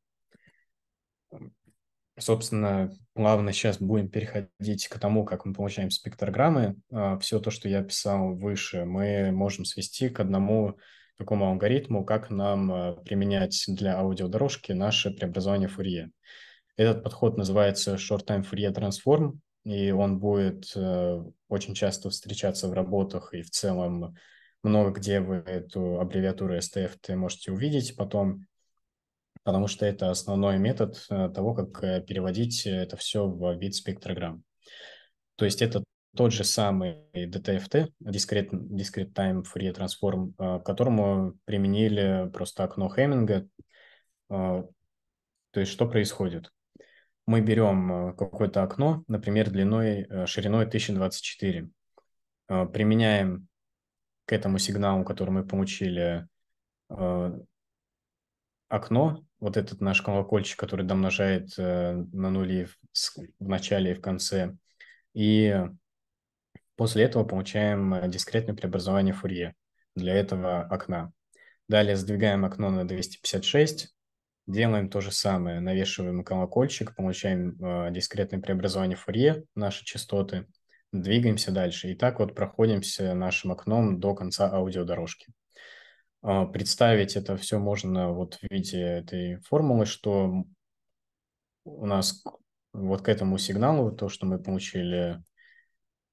собственно, плавно сейчас будем переходить к тому, как мы получаем спектрограммы. А, Все то, что я писал выше, мы можем свести к одному такому алгоритму, как нам а, применять для аудиодорожки наше преобразование Фурье. Этот подход называется Short Time Fourier Transform, и он будет э, очень часто встречаться в работах и в целом много где вы эту аббревиатуру STF можете увидеть потом потому что это основной метод э, того, как э, переводить э, это все в вид спектрограмм. То есть это тот же самый DTFT, Discrete, Discrete Time Fourier Transform, к которому применили просто окно Хэмминга. То есть что происходит? Мы берем какое-то окно, например, длиной, шириной 1024, применяем к этому сигналу, который мы получили, окно, вот этот наш колокольчик, который домножает э, на нули в, в начале и в конце. И после этого получаем э, дискретное преобразование Фурье для этого окна. Далее сдвигаем окно на 256, делаем то же самое, навешиваем колокольчик, получаем э, дискретное преобразование Фурье, наши частоты, двигаемся дальше. И так вот проходимся нашим окном до конца аудиодорожки. А, представить это все можно вот в виде этой формулы, что у нас вот к этому сигналу, то, что мы получили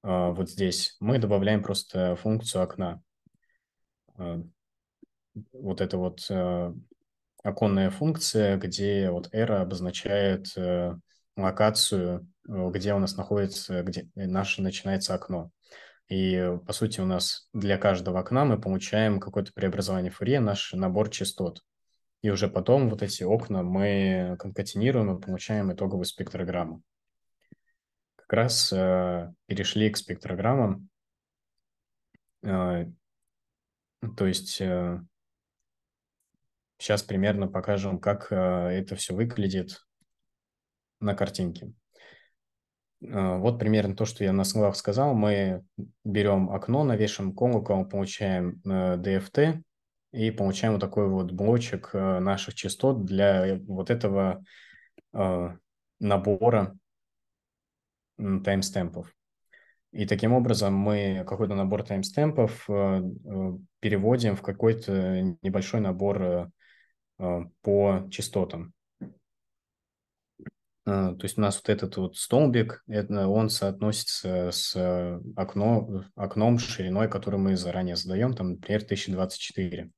а, вот здесь, мы добавляем просто функцию окна. А, вот это вот оконная функция, где вот эра обозначает э, локацию, э, где у нас находится, где э, наше начинается окно. И, по сути, у нас для каждого окна мы получаем какое-то преобразование Фурье, наш набор частот. И уже потом вот эти окна мы конкатинируем и получаем итоговую спектрограмму. Как раз э, перешли к спектрограммам. Э, то есть э, сейчас примерно покажем, как э, это все выглядит на картинке. Э, вот примерно то, что я на словах сказал. Мы берем окно, навешиваем колокол, получаем DFT э, и получаем вот такой вот блочек э, наших частот для вот этого набора таймстемпов. И таким образом мы какой-то набор таймстемпов переводим в какой-то небольшой набор по частотам. А, то есть у нас вот этот вот столбик, это, он соотносится с окно, окном шириной, которую мы заранее задаем, там, например, 1024.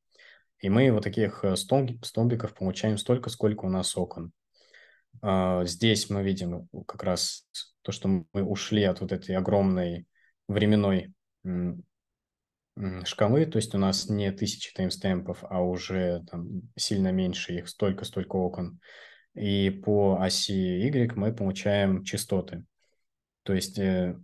И мы вот таких э, столбиков получаем столько, сколько у нас окон. А, здесь мы видим как раз то, что мы ушли от вот этой огромной временной шкалы, то есть у нас не тысячи таймстемпов, а уже там сильно меньше их, столько-столько окон и по оси Y мы получаем частоты. То есть э,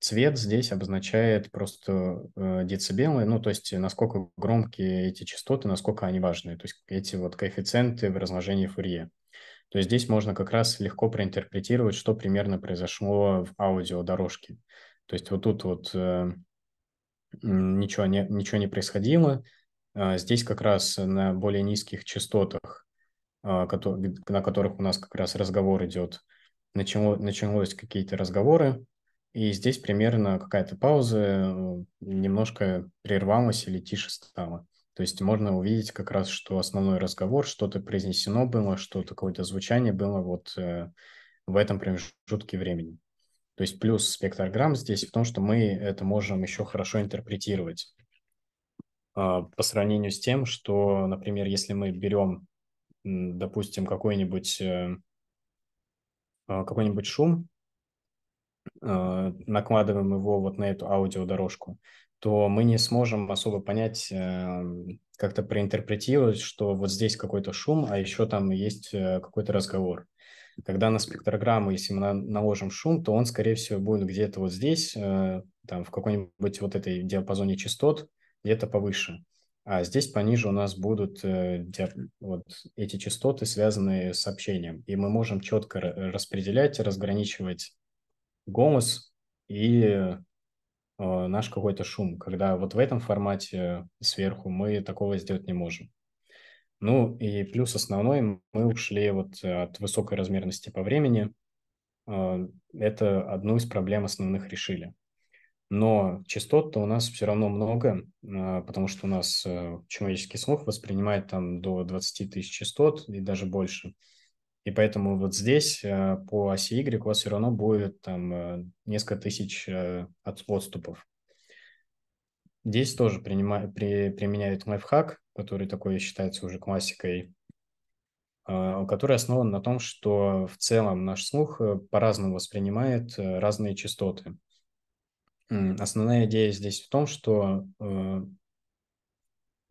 цвет здесь обозначает просто э, децибелы, ну, то есть насколько громкие эти частоты, насколько они важны, то есть эти вот коэффициенты в размножении Фурье. То есть здесь можно как раз легко проинтерпретировать, что примерно произошло в аудиодорожке. То есть вот тут вот э, ничего, не, ничего не происходило. А здесь как раз на более низких частотах а, на которых у нас как раз разговор идет. Начало, началось какие-то разговоры, и здесь примерно какая-то пауза э, немножко прервалась или тише стала. То есть можно увидеть как раз, что основной разговор, что-то произнесено было, что-то какое-то звучание было вот э, в этом промежутке времени. То есть плюс спектрограмм здесь в том, что мы это можем еще хорошо интерпретировать. А, по сравнению с тем, что, например, если мы берем допустим, какой-нибудь э, а, какой-нибудь шум, а, накладываем его вот на эту аудиодорожку, то мы не сможем особо понять, эм, как-то проинтерпретировать, что вот здесь какой-то шум, а еще там есть э, какой-то разговор. Когда на спектрограмму, если мы наложим шум, то он, скорее всего, будет где-то вот здесь, э, там в какой-нибудь вот этой диапазоне частот, где-то повыше. А здесь пониже у нас будут э, вот эти частоты, связанные с общением. И мы можем четко э, распределять разграничивать голос и э, наш какой-то шум, когда вот в этом формате сверху мы такого сделать не можем. Ну и плюс основной, мы ушли вот от высокой размерности по времени. Это одну из проблем основных решили но частот-то у нас все равно много, а, потому что у нас э, человеческий слух воспринимает там до 20 тысяч частот и даже больше. И поэтому вот здесь э, по оси Y у вас все равно будет там э, несколько тысяч отступов. Здесь тоже принимают, при, применяют лайфхак, который такой считается уже классикой, а, который основан на том, что в целом наш слух по-разному воспринимает разные частоты – основная идея здесь в том, что э,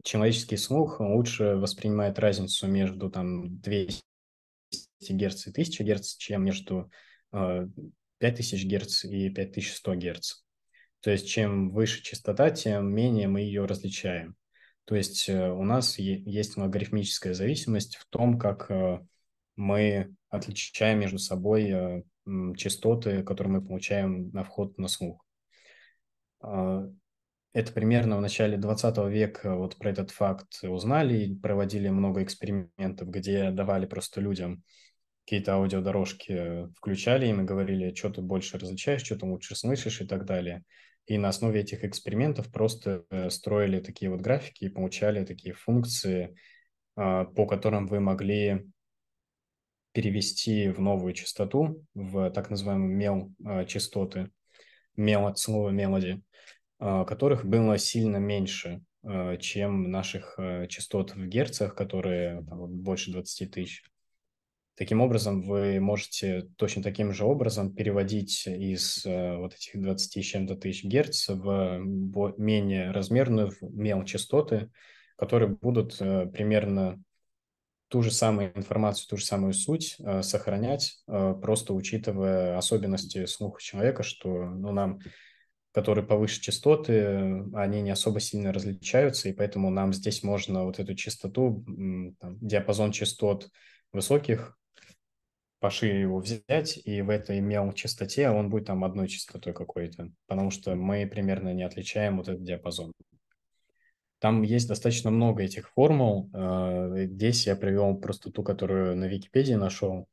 человеческий слух лучше воспринимает разницу между там 200 Гц и 1000 Гц, чем между 5000 э, Гц и 5100 Гц. То есть чем выше частота, тем менее мы ее различаем. То есть э, у нас есть логарифмическая зависимость в том, как мы отличаем между собой частоты, которые мы получаем на вход на слух. А, это примерно в начале 20 века вот про этот факт узнали и проводили много экспериментов, где давали просто людям какие-то аудиодорожки, включали им и говорили, что ты больше различаешь, что ты лучше слышишь и так далее. И на основе этих экспериментов просто э, строили такие вот графики и получали такие функции, а, по которым вы могли перевести в новую частоту, в так называемые мел а, частоты мелод, слова мелоди, а, которых было сильно меньше, а, чем наших а, частот в герцах, которые там, больше 20 тысяч. Таким образом, вы можете точно таким же образом переводить из вот этих 20 с чем-то тысяч герц в менее размерную мел частоты, которые будут примерно ту же самую информацию, ту же самую суть э, сохранять, э, просто учитывая особенности слуха человека, что ну, нам, которые повыше частоты, они не особо сильно различаются, и поэтому нам здесь можно вот эту частоту, там, диапазон частот высоких, пошире его взять, и в этой мел частоте он будет там одной частотой какой-то, потому что мы примерно не отличаем вот этот диапазон. Там есть достаточно много этих формул. Э, здесь я привел просто ту, которую на Википедии нашел.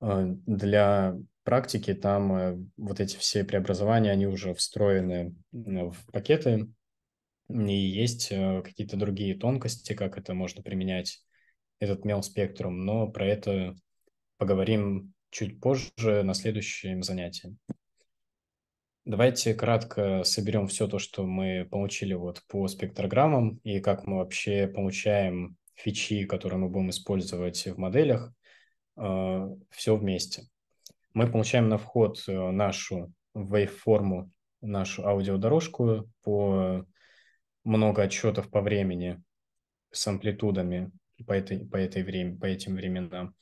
Э, для практики там э, вот эти все преобразования, они уже встроены в пакеты. И есть какие-то другие тонкости, как это можно применять, этот мел спектрум. Но про это поговорим чуть позже на следующем занятии. Давайте кратко соберем все то, что мы получили вот по спектрограммам и как мы вообще получаем фичи, которые мы будем использовать в моделях, э, все вместе. Мы получаем на вход э, нашу форму нашу аудиодорожку по много отчетов по времени с амплитудами по, этой, по, этой время, по этим временам.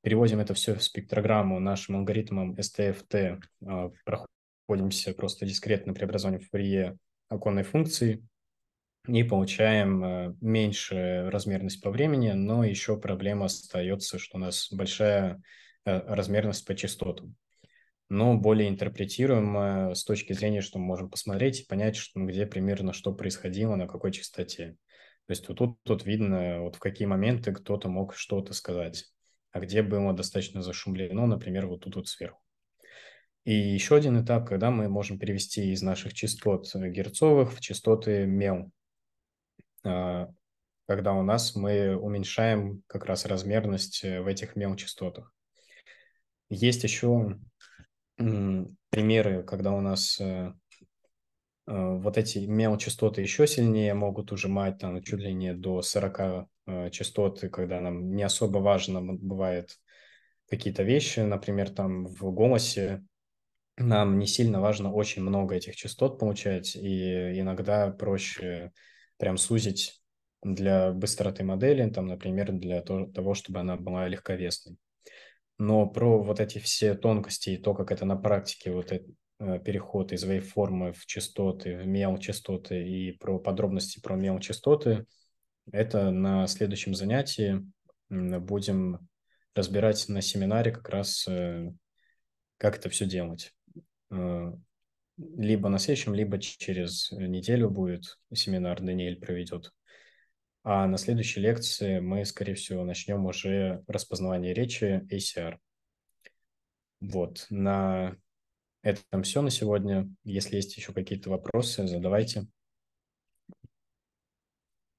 Переводим это все в спектрограмму нашим алгоритмом STFT, э, проходим вводимся просто дискретно преобразованием Фурье оконной функции и получаем э, меньше размерность по времени, но еще проблема остается, что у нас большая э, размерность по частотам. Но более интерпретируемо с точки зрения, что мы можем посмотреть и понять, что, ну, где примерно что происходило, на какой частоте. То есть вот тут, тут видно, вот в какие моменты кто-то мог что-то сказать, а где было достаточно зашумлено, например, вот тут вот сверху. И еще один этап, когда мы можем перевести из наших частот э, герцовых в частоты мел, а, когда у нас мы уменьшаем как раз размерность э, в этих мел-частотах. Есть еще примеры, когда у нас э, вот эти мел-частоты еще сильнее могут ужимать там чуть ли не до 40 частоты, когда нам не особо важно бывает какие-то вещи, например, там в голосе нам не сильно важно очень много этих частот получать, и иногда проще прям сузить для быстроты модели, там, например, для того, чтобы она была легковесной. Но про вот эти все тонкости и то, как это на практике, вот этот э, переход из вейформы в частоты, в мел-частоты и про подробности про мел-частоты, это на следующем занятии будем разбирать на семинаре как раз, э, как это все делать. Э, либо на следующем, либо через неделю будет семинар Даниэль проведет. А на следующей лекции мы, скорее всего, начнем уже распознавание речи ACR. Вот, на этом все на сегодня. Если есть еще какие-то вопросы, задавайте.